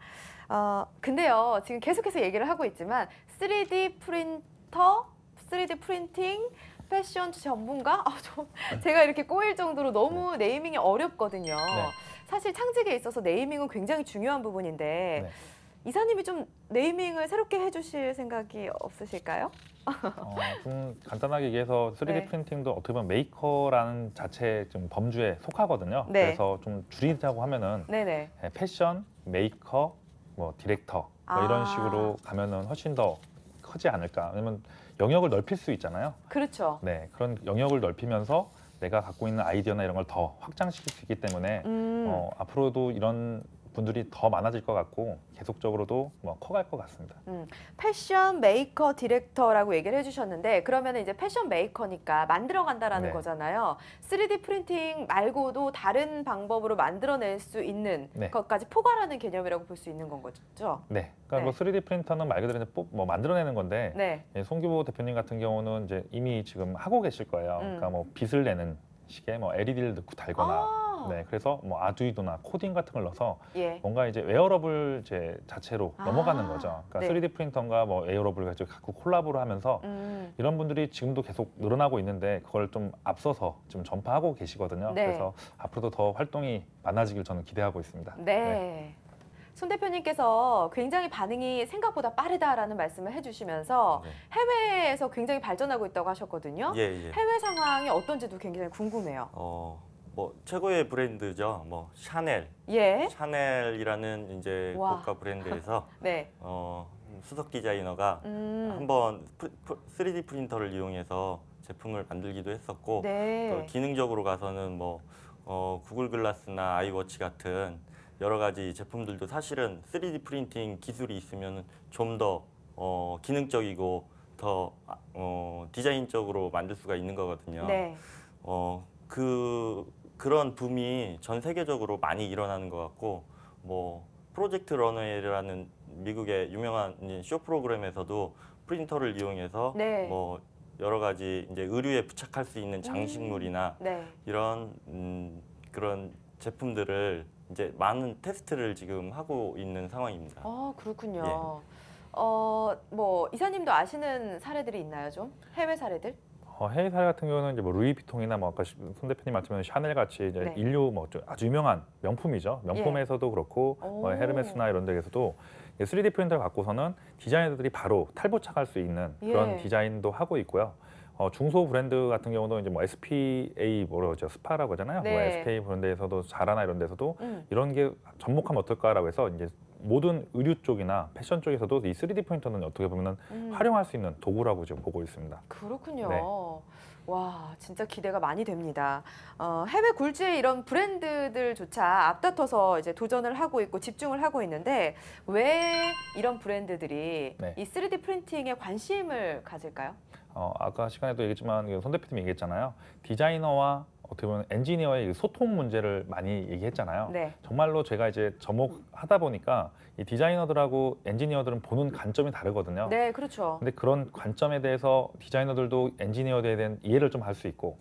어, 근데요, 지금 계속해서 얘기를 하고 있지만 3D 프린터, 3D 프린팅, 패션 전문가? 아, 좀 네. 제가 이렇게 꼬일 정도로 너무 네. 네이밍이 어렵거든요. 네. 사실 창직에 있어서 네이밍은 굉장히 중요한 부분인데 네. 이사님이 좀 네이밍을 새롭게 해주실 생각이 없으실까요? 어, 간단하게 얘기해서 3D 네. 프린팅도 어떻게 보면 메이커라는 자체 좀 범주에 속하거든요. 네. 그래서 좀 줄이자고 하면은 네네. 예, 패션, 메이커, 뭐 디렉터 뭐 아. 이런 식으로 가면은 훨씬 더 커지 않을까. 왜냐면 영역을 넓힐 수 있잖아요. 그렇죠. 네, 그런 영역을 넓히면서 내가 갖고 있는 아이디어나 이런 걸 더 확장시킬 수 있기 때문에 음. 어, 앞으로도 이런 분들이 더 많아질 것 같고 계속적으로도 뭐 커 갈 것 같습니다. 음, 패션 메이커 디렉터라고 얘기를 해주셨는데 그러면 이제 패션 메이커니까 만들어 간다라는 네. 거잖아요. 3D 프린팅 말고도 다른 방법으로 만들어낼 수 있는 네. 것까지 포괄하는 개념이라고 볼 수 있는 건 거죠? 네. 그러니까 뭐 네. 뭐 3D 프린터는 말 그대로 뭐, 만들어내는 건데 네. 예, 송규보 대표님 같은 경우는 이제 이미 지금 하고 계실 거예요. 음. 그러니까 뭐 빛을 내는 시계 뭐 LED를 넣고 달거나. 아 네, 아. 그래서 뭐 아두이도나 코딩 같은 걸 넣어서 예. 뭔가 이제 웨어러블 제 자체로 아 넘어가는 거죠. 그러니까 네. 3D 프린터인가 뭐 웨어러블 가지고 갖고 콜라보를 하면서 음. 이런 분들이 지금도 계속 늘어나고 있는데 그걸 좀 앞서서 지금 전파하고 계시거든요. 네. 그래서 앞으로도 더 활동이 많아지길 저는 기대하고 있습니다. 네. 네. 손 대표님께서 굉장히 반응이 생각보다 빠르다라는 말씀을 해주시면서 네. 해외에서 굉장히 발전하고 있다고 하셨거든요. 예, 예. 해외 상황이 어떤지도 굉장히 궁금해요. 어, 뭐 최고의 브랜드죠. 뭐 샤넬. 예. 샤넬이라는 이제 와. 고가 브랜드에서 네. 어, 수석 디자이너가 음. 한번 3D 프린터를 이용해서 제품을 만들기도 했었고 네. 또 기능적으로 가서는 뭐 어, 구글 글라스나 아이워치 같은 여러 가지 제품들도 사실은 3D 프린팅 기술이 있으면 좀더 어, 기능적이고 더 아, 어, 디자인적으로 만들 수가 있는 거거든요. 네. 어, 그 그런 붐이 전 세계적으로 많이 일어나는 것 같고 뭐 프로젝트 러너웨이라는 미국의 유명한 쇼 프로그램에서도 프린터를 이용해서 네. 뭐 여러 가지 이제 의류에 부착할 수 있는 음. 장식물이나 음. 네. 이런 음, 그런 제품들을 이제 많은 테스트를 지금 하고 있는 상황입니다. 아 그렇군요. 예. 어뭐 이사님도 아시는 사례들이 있나요 좀 해외 사례들? 어, 헤이 사례 같은 경우는 이제 뭐 루이비통이나 뭐 아까 손 대표님 말씀하신 샤넬 같이 이제 네. 인류 뭐 아주 유명한 명품이죠. 예. 명품에서도 예. 그렇고 뭐 헤르메스나 이런 데에서도 3D 프린터를 갖고서는 디자이너들이 바로 탈부착할 수 있는 그런 예. 디자인도 하고 있고요. 어, 중소 브랜드 같은 경우도 이제 뭐 SPA 뭐라고 죠 스파라고 하잖아요. 뭐 네. 뭐 SPA 브랜드에서도 자라나 이런 데서도 음. 이런 게 접목하면 어떨까라고 해서 이제 모든 의류 쪽이나 패션 쪽에서도 이 3D 프린터는 어떻게 보면 음. 활용할 수 있는 도구라고 지금 보고 있습니다. 그렇군요. 네. 와 진짜 기대가 많이 됩니다. 어, 해외 굴지의 이런 브랜드들조차 앞다퉈서 이제 도전을 하고 있고 집중을 하고 있는데 왜 이런 브랜드들이 네. 이 3D 프린팅에 관심을 가질까요? 어, 아까 시간에도 얘기했지만 손 대표님이 얘기했잖아요. 디자이너와 어떻게 보면 엔지니어의 소통 문제를 많이 얘기했잖아요. 네. 정말로 제가 이제 접목하다 보니까 이 디자이너들하고 엔지니어들은 보는 관점이 다르거든요. 네, 그렇죠. 근데 그런 관점에 대해서 디자이너들도 엔지니어들에 대한 이해를 좀 할 수 있고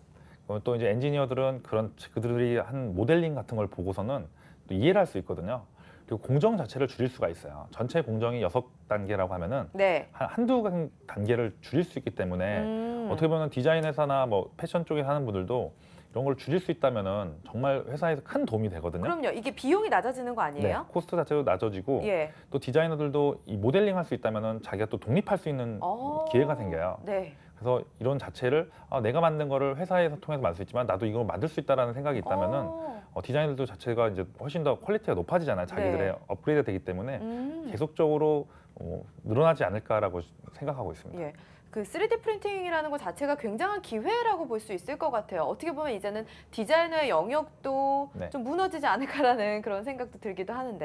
또 이제 엔지니어들은 그런 그들이 한 모델링 같은 걸 보고서는 또 이해를 할 수 있거든요. 그리고 공정 자체를 줄일 수가 있어요. 전체 공정이 여섯 단계라고 하면은 네. 한 한두 단계를 줄일 수 있기 때문에 음. 어떻게 보면 디자인 회사나 뭐 패션 쪽에 사는 분들도 이런 걸 줄일 수 있다면은 정말 회사에서 큰 도움이 되거든요. 그럼요. 이게 비용이 낮아지는 거 아니에요? 네, 코스트 자체도 낮아지고 예. 또 디자이너들도 이 모델링 할 수 있다면은 자기가 또 독립할 수 있는 어. 기회가 생겨요. 네. 그래서 이런 자체를 아, 내가 만든 거를 회사에서 통해서 만들 수 있지만 나도 이걸 만들 수 있다라는 생각이 있다면은 어. 어, 디자이너들도 자체가 이제 훨씬 더 퀄리티가 높아지잖아요. 네. 자기들의 네. 업그레이드 되기 때문에 음. 계속적으로 어, 늘어나지 않을까라고 생각하고 있습니다. 예. 그 3D 프린팅이라는 것 자체가 굉장한 기회라고 볼 수 있을 것 같아요. 어떻게 보면 이제는 디자이너의 영역도 네. 좀 무너지지 않을까라는 그런 생각도 들기도 하는데,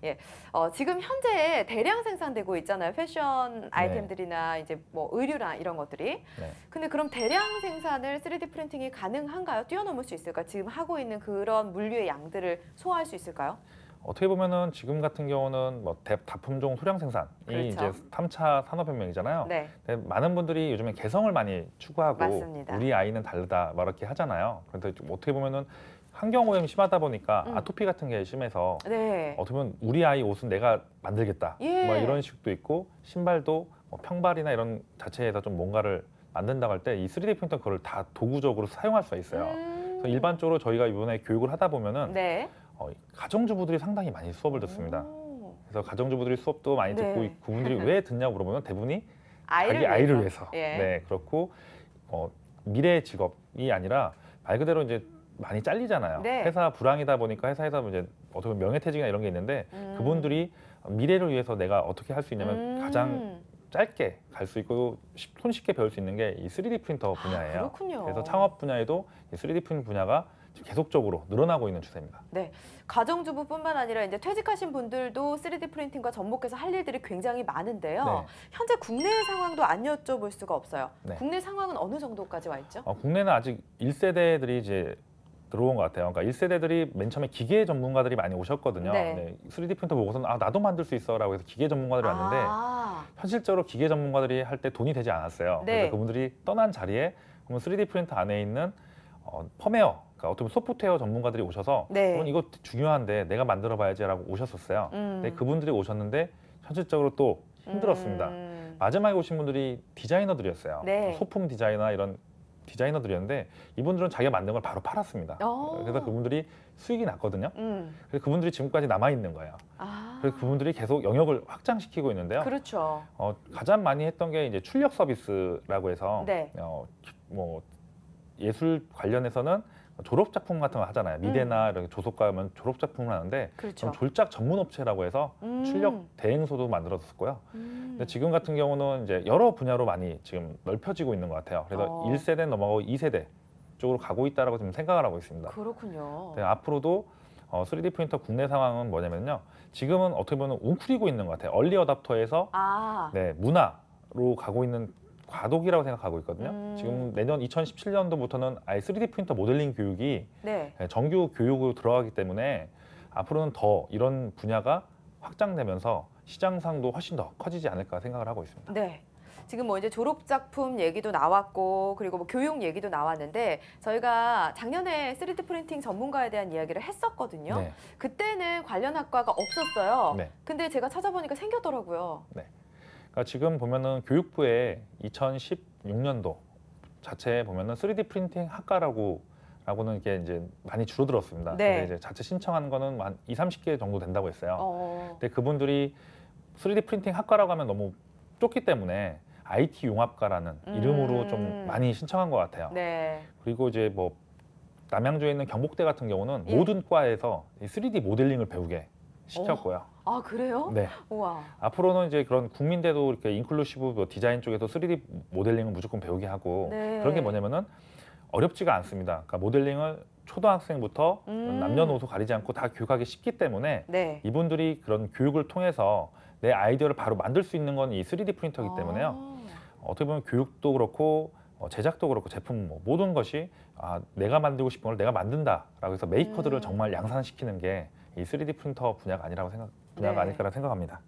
네. 예, 어, 지금 현재 대량 생산되고 있잖아요. 패션 네. 아이템들이나 네. 이제 뭐 의류나 이런 것들이. 네. 근데 그럼 대량 생산을 3D 프린팅이 가능한가요? 뛰어넘을 수 있을까? 지금 하고 있는 그런 물류의 양들을 소화할 수 있을까요? 어떻게 보면은 지금 같은 경우는 뭐 대, 다품종 소량 생산이 그렇죠. 이제 3차 산업혁명이잖아요. 네. 근데 많은 분들이 요즘에 개성을 많이 추구하고 맞습니다. 우리 아이는 다르다 막 이렇게 하잖아요. 그런데 어떻게 보면은 환경 오염이 심하다 보니까 음. 아토피 같은 게 심해서 네. 어떻게 보면 우리 아이 옷은 내가 만들겠다 예. 막 뭐 이런 식도 있고 신발도 뭐 평발이나 이런 자체에서 좀 뭔가를 만든다고 할 때 이 3D 프린터 그걸 다 도구적으로 사용할 수가 있어요. 음. 일반적으로 저희가 이번에 교육을 하다 보면은 네. 어, 가정주부들이 상당히 많이 수업을 듣습니다. 그래서 가정주부들이 수업도 많이 듣고 네. 그분들이 왜 듣냐고 물어보면 대부분이 아이를 자기 아이를 위해서. 예. 네, 그렇고 어, 미래 의 직업이 아니라 말 그대로 이제 많이 잘리잖아요. 네. 회사 불황이다 보니까 회사에서 이제 어떻게 보면 명예퇴직이나 이런 게 있는데 음. 그분들이 미래를 위해서 내가 어떻게 할 수 있냐면 음. 가장 짧게 갈 수 있고 손쉽게 배울 수 있는 게 이 3D 프린터 분야예요. 아, 그래서 창업 분야에도 이 3D 프린터 분야가 계속적으로 늘어나고 있는 추세입니다. 네, 가정주부뿐만 아니라 이제 퇴직하신 분들도 3D 프린팅과 접목해서 할 일들이 굉장히 많은데요. 네. 현재 국내 상황도 안 여쭤볼 수가 없어요. 네. 국내 상황은 어느 정도까지 와 있죠? 어, 국내는 아직 1세대들이 이제 들어온 것 같아요. 그러니까 1세대들이 맨 처음에 기계 전문가들이 많이 오셨거든요. 네. 네. 3D 프린터 보고서는 아 나도 만들 수 있어라고 해서 기계 전문가들이 아 왔는데 현실적으로 기계 전문가들이 할 때 돈이 되지 않았어요. 네. 그래서 그분들이 떠난 자리에 그러면 3D 프린터 안에 있는 어, 펌웨어 그러니까 어떻게 보면 소프트웨어 전문가들이 오셔서 네. 이건 이거 중요한데 내가 만들어 봐야지라고 오셨었어요. 음. 근데 그분들이 오셨는데 현실적으로 또 힘들었습니다. 음. 마지막에 오신 분들이 디자이너들이었어요. 네. 뭐 소품 디자이너나 이런 디자이너들이었는데 이분들은 자기가 만든 걸 바로 팔았습니다. 오. 어. 그래서 그분들이 수익이 났거든요. 음. 그래서 그분들이 지금까지 남아 있는 거예요. 아. 그래서 그분들이 계속 영역을 확장시키고 있는데요. 그렇죠. 어, 가장 많이 했던 게 이제 출력 서비스라고 해서 네. 어, 뭐 예술 관련해서는 졸업 작품 같은 거 하잖아요. 음. 미대나 음. 이렇 조속가 면 졸업 작품을 하는데 그렇죠. 졸작 전문 업체라고 해서 음. 출력 대행소도 만들어졌고요. 음. 근데 지금 같은 경우는 이제 여러 분야로 많이 지금 넓혀지고 있는 것 같아요. 그래서 어. 1세대 넘어가고 2세대 쪽으로 가고 있다라고 지금 생각을 하고 있습니다. 그렇군요. 네, 앞으로도 어, 3D 프린터 국내 상황은 뭐냐면요. 지금은 어떻게 보면 웅크리고 있는 것 같아요. 얼리 어답터에서 아. 네, 문화로 가고 있는 과도기라고 생각하고 있거든요. 음. 지금 내년 2017년도부터는 아예 3D 프린터 모델링 교육이 네. 예, 정규 교육으로 들어가기 때문에 앞으로는 더 이런 분야가 확장되면서 시장상도 훨씬 더 커지지 않을까 생각을 하고 있습니다. 네. 지금 뭐 이제 졸업 작품 얘기도 나왔고 그리고 뭐 교육 얘기도 나왔는데 저희가 작년에 3D 프린팅 전문가에 대한 이야기를 했었거든요. 네. 그때는 관련 학과가 없었어요. 네. 근데 제가 찾아보니까 생겼더라고요. 네. 그러니까 지금 보면은 교육부에 2016년도 자체에 보면은 3D 프린팅 학과라고 라고는 이게 이제 많이 줄어들었습니다. 네. 근데 이제 자체 신청한 거는 한 2, 30개 정도 된다고 했어요. 어... 근데 그분들이 3D 프린팅 학과라고 하면 너무 좁기 때문에 IT 융합과라는 음... 이름으로 좀 많이 신청한 것 같아요. 네. 그리고 이제 뭐 남양주에 있는 경복대 같은 경우는 예. 모든 과에서 3D 모델링을 배우게 시켰고요. 아 그래요? 네. 와 앞으로는 이제 그런 국민대도 이렇게 인클루시브 뭐 디자인 쪽에서 3D 모델링을 무조건 배우게 하고 네. 그런 게 뭐냐면은 어렵지가 않습니다. 그러니까 모델링을 초등학생부터 음. 남녀노소 가리지 않고 다 교육하기 쉽기 때문에 네. 이분들이 그런 교육을 통해서 내 아이디어를 바로 만들 수 있는 건 이 3D 프린터이기 아. 때문에요. 어떻게 보면 교육도 그렇고 어, 제작도 그렇고 제품 뭐 모든 것이 아, 내가 만들고 싶은 걸 내가 만든다라고 해서 메이커들을 음. 정말 양산시키는 게 이 3D 프린터 분야가 아니라고 생각 합니다 분야가 네. 아닐까라는 생각합니다.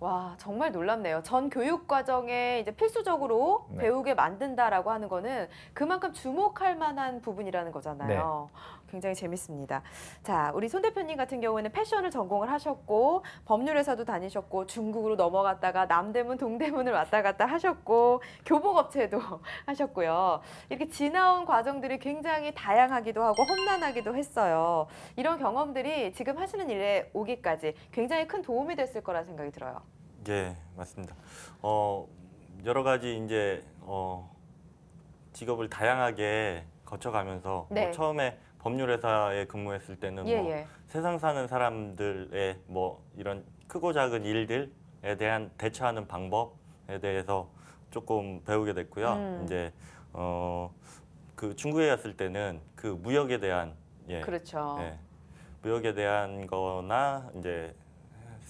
와 정말 놀랍네요. 전 교육 과정에 이제 필수적으로 네. 배우게 만든다라고 하는 거는 그만큼 주목할 만한 부분이라는 거잖아요. 네. 굉장히 재밌습니다. 자, 우리 손 대표님 같은 경우에는 패션을 전공을 하셨고 법률회사도 다니셨고 중국으로 넘어갔다가 남대문 동대문을 왔다 갔다 하셨고 교복업체도 하셨고요. 이렇게 지나온 과정들이 굉장히 다양하기도 하고 험난하기도 했어요. 이런 경험들이 지금 하시는 일에 오기까지 굉장히 큰 도움이 됐을 거라 생각이 들어요. 예, 맞습니다. 어, 여러 가지 이제 어, 직업을 다양하게 거쳐가면서 뭐 네. 뭐 처음에 법률회사에 근무했을 때는 예, 뭐 예. 세상 사는 사람들의 뭐 이런 크고 작은 일들에 대한 대처하는 방법에 대해서 조금 배우게 됐고요. 음. 이제 어 그 중국에 갔을 때는 그 무역에 대한 예. 그렇죠. 예. 무역에 대한 거나 이제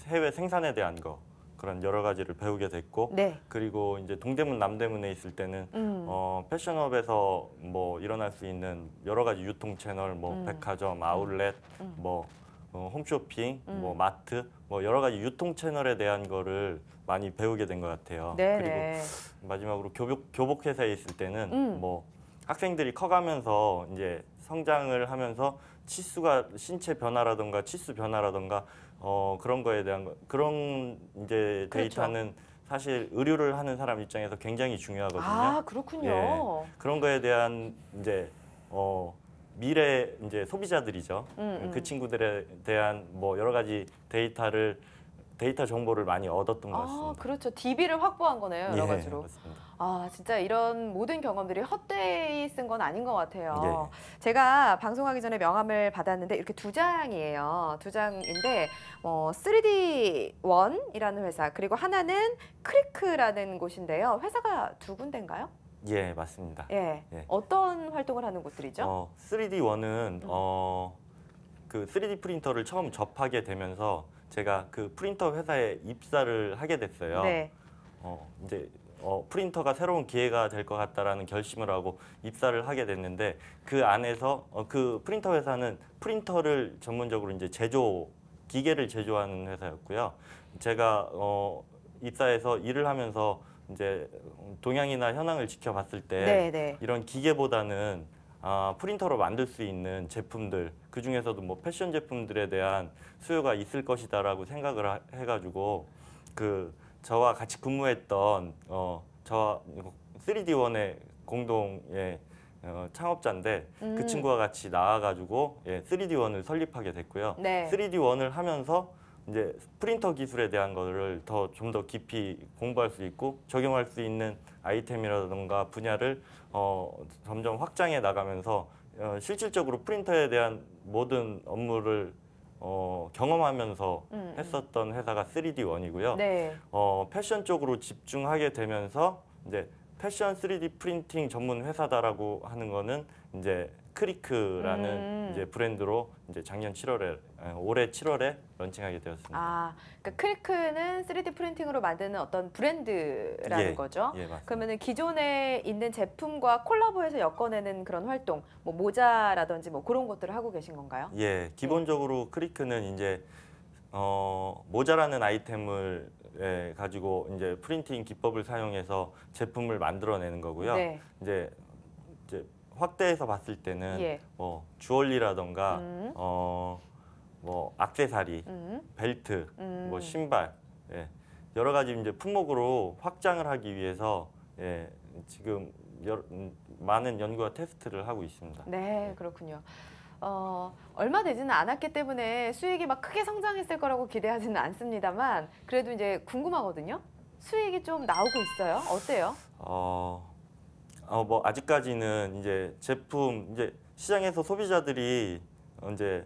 해외 생산에 대한 거 그런 여러 가지를 배우게 됐고 네. 그리고 이제 동대문 남대문에 있을 때는 음. 어, 패션업에서 뭐 일어날 수 있는 여러 가지 유통 채널 뭐 음. 백화점 아울렛 음. 음. 뭐 어, 홈쇼핑 음. 뭐 마트 뭐 여러 가지 유통 채널에 대한 거를 많이 배우게 된 것 같아요 네네. 그리고 마지막으로 교복 교복 회사에 있을 때는 음. 뭐 학생들이 커가면서 이제 성장을 하면서 치수가 신체 변화라든가 치수 변화라든가 어, 그런 거에 대한 거, 그런 이제 그렇죠. 데이터는 사실 의료를 하는 사람 입장에서 굉장히 중요하거든요. 아 그렇군요. 예, 그런 거에 대한 이제 어, 미래 이제 소비자들이죠. 음, 음. 그 친구들에 대한 뭐 여러 가지 데이터를 데이터 정보를 많이 얻었던 것 아, 같습니다. 아, 그렇죠. DB를 확보한 거네요, 여러 예, 가지로. 맞습니다. 아, 진짜 이런 모든 경험들이 헛되이 쓴 건 아닌 것 같아요. 예. 제가 방송하기 전에 명함을 받았는데 이렇게 두 장이에요. 두 장인데 어, 뭐 3D 원이라는 회사 그리고 하나는 크리크라는 곳인데요. 회사가 두 군데인가요? 예, 맞습니다. 예. 예. 어떤 활동을 하는 곳들이죠? 어, 3D 원은 음. 어, 그 3D 프린터를 처음 접하게 되면서 제가 그 프린터 회사에 입사를 하게 됐어요. 네. 어, 이제 어, 프린터가 새로운 기회가 될 것 같다라는 결심을 하고 입사를 하게 됐는데 그 안에서 어, 그 프린터 회사는 프린터를 전문적으로 이제 제조 기계를 제조하는 회사였고요. 제가 어, 입사해서 일을 하면서 이제 동향이나 현황을 지켜봤을 때 네네. 네. 이런 기계보다는 어, 프린터로 만들 수 있는 제품들 그 중에서도 뭐 패션 제품들에 대한 수요가 있을 것이다라고 생각을 하, 해가지고 그 저와 같이 근무했던 어, 저와 3D원의 공동의 어, 창업자인데 그 음. 그 친구와 같이 나와가지고 예, 3D원을 설립하게 됐고요. 네. 3D원을 하면서 이제 프린터 기술에 대한 거를 더 좀 더 깊이 공부할 수 있고 적용할 수 있는 아이템이라든가 분야를 어, 점점 확장해 나가면서 어, 실질적으로 프린터에 대한 모든 업무를 어, 경험하면서 음, 음. 했었던 회사가 3D 원이고요. 네. 어, 패션 쪽으로 집중하게 되면서 이제 패션 3D 프린팅 전문 회사다라고 하는 거는 이제 크리크라는 음. 이제 브랜드로 이제 작년 7월에 아, 올해 7월에 런칭하게 되었습니다. 아, 그러니까 크리크는 3D 프린팅으로 만드는 어떤 브랜드라는 예, 거죠. 예, 그러면 기존에 있는 제품과 콜라보해서 엮어내는 그런 활동, 뭐 모자라든지 뭐 그런 것들을 하고 계신 건가요? 예, 기본적으로 예. 크리크는 이제 어, 모자라는 아이템을 예, 가지고 이제 프린팅 기법을 사용해서 제품을 만들어내는 거고요. 네. 이제 확대해서 봤을 때는 예. 뭐 주얼리라던가 음. 어, 뭐 악세사리, 음. 벨트, 음. 뭐 신발 예. 여러 가지 이제 품목으로 확장을 하기 위해서 예, 지금 여러, 음, 많은 연구와 테스트를 하고 있습니다. 네, 예. 그렇군요. 어, 얼마 되지는 않았기 때문에 수익이 막 크게 성장했을 거라고 기대하지는 않습니다만 그래도 이제 궁금하거든요. 수익이 좀 나오고 있어요. 어때요? 어, 어, 뭐 아직까지는 이제 제품 이제 시장에서 소비자들이 이제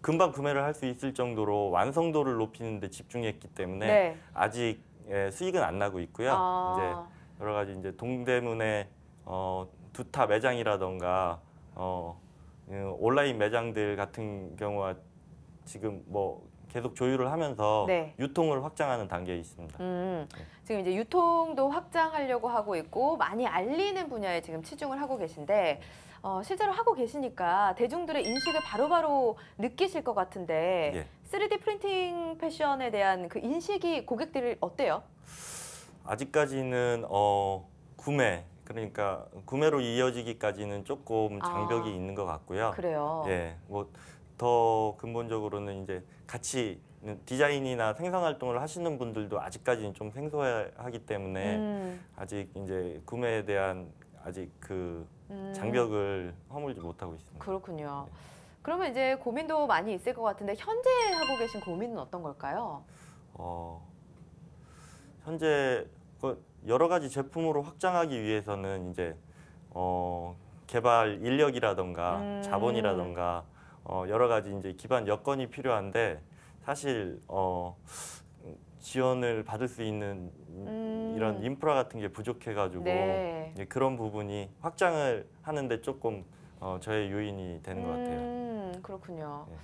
금방 구매를 할 수 있을 정도로 완성도를 높이는 데 집중했기 때문에 네. 아직 예, 수익은 안 나고 있고요. 아. 이제 여러 가지 이제 동대문의 어, 두타 매장이라던가 어, 음, 온라인 매장들 같은 경우가 지금 뭐 계속 조율을 하면서 네. 유통을 확장하는 단계에 있습니다. 음, 음. 네. 지금 이제 유통도 확장하려고 하고 있고 많이 알리는 분야에 지금 치중을 하고 계신데 어, 실제로 하고 계시니까 대중들의 인식을 바로바로 느끼실 것 같은데 예. 3D 프린팅 패션에 대한 그 인식이 고객들이 어때요? 아직까지는 어, 구매 그러니까 구매로 이어지기까지는 조금 장벽이 아, 있는 것 같고요. 그래요. 예, 뭐더 근본적으로는 이제 같이 디자인이나 생산 활동을 하시는 분들도 아직까지는 좀 생소하기 때문에 음. 아직 이제 구매에 대한 아직 그 음. 장벽을 허물지 못하고 있습니다. 그렇군요. 네. 그러면 이제 고민도 많이 있을 것 같은데 현재 하고 계신 고민은 어떤 걸까요? 어, 현재 그 여러 가지 제품으로 확장하기 위해서는 이제 어, 개발 인력이라던가 음. 자본이라던가 어, 여러 가지 이제 기반 여건이 필요한데 사실 어, 지원을 받을 수 있는 음. 이런 인프라 같은 게 부족해가지고 네. 그런 부분이 확장을 하는데 조금 어, 저의 요인이 되는 음. 것 같아요. 음, 그렇군요. 네.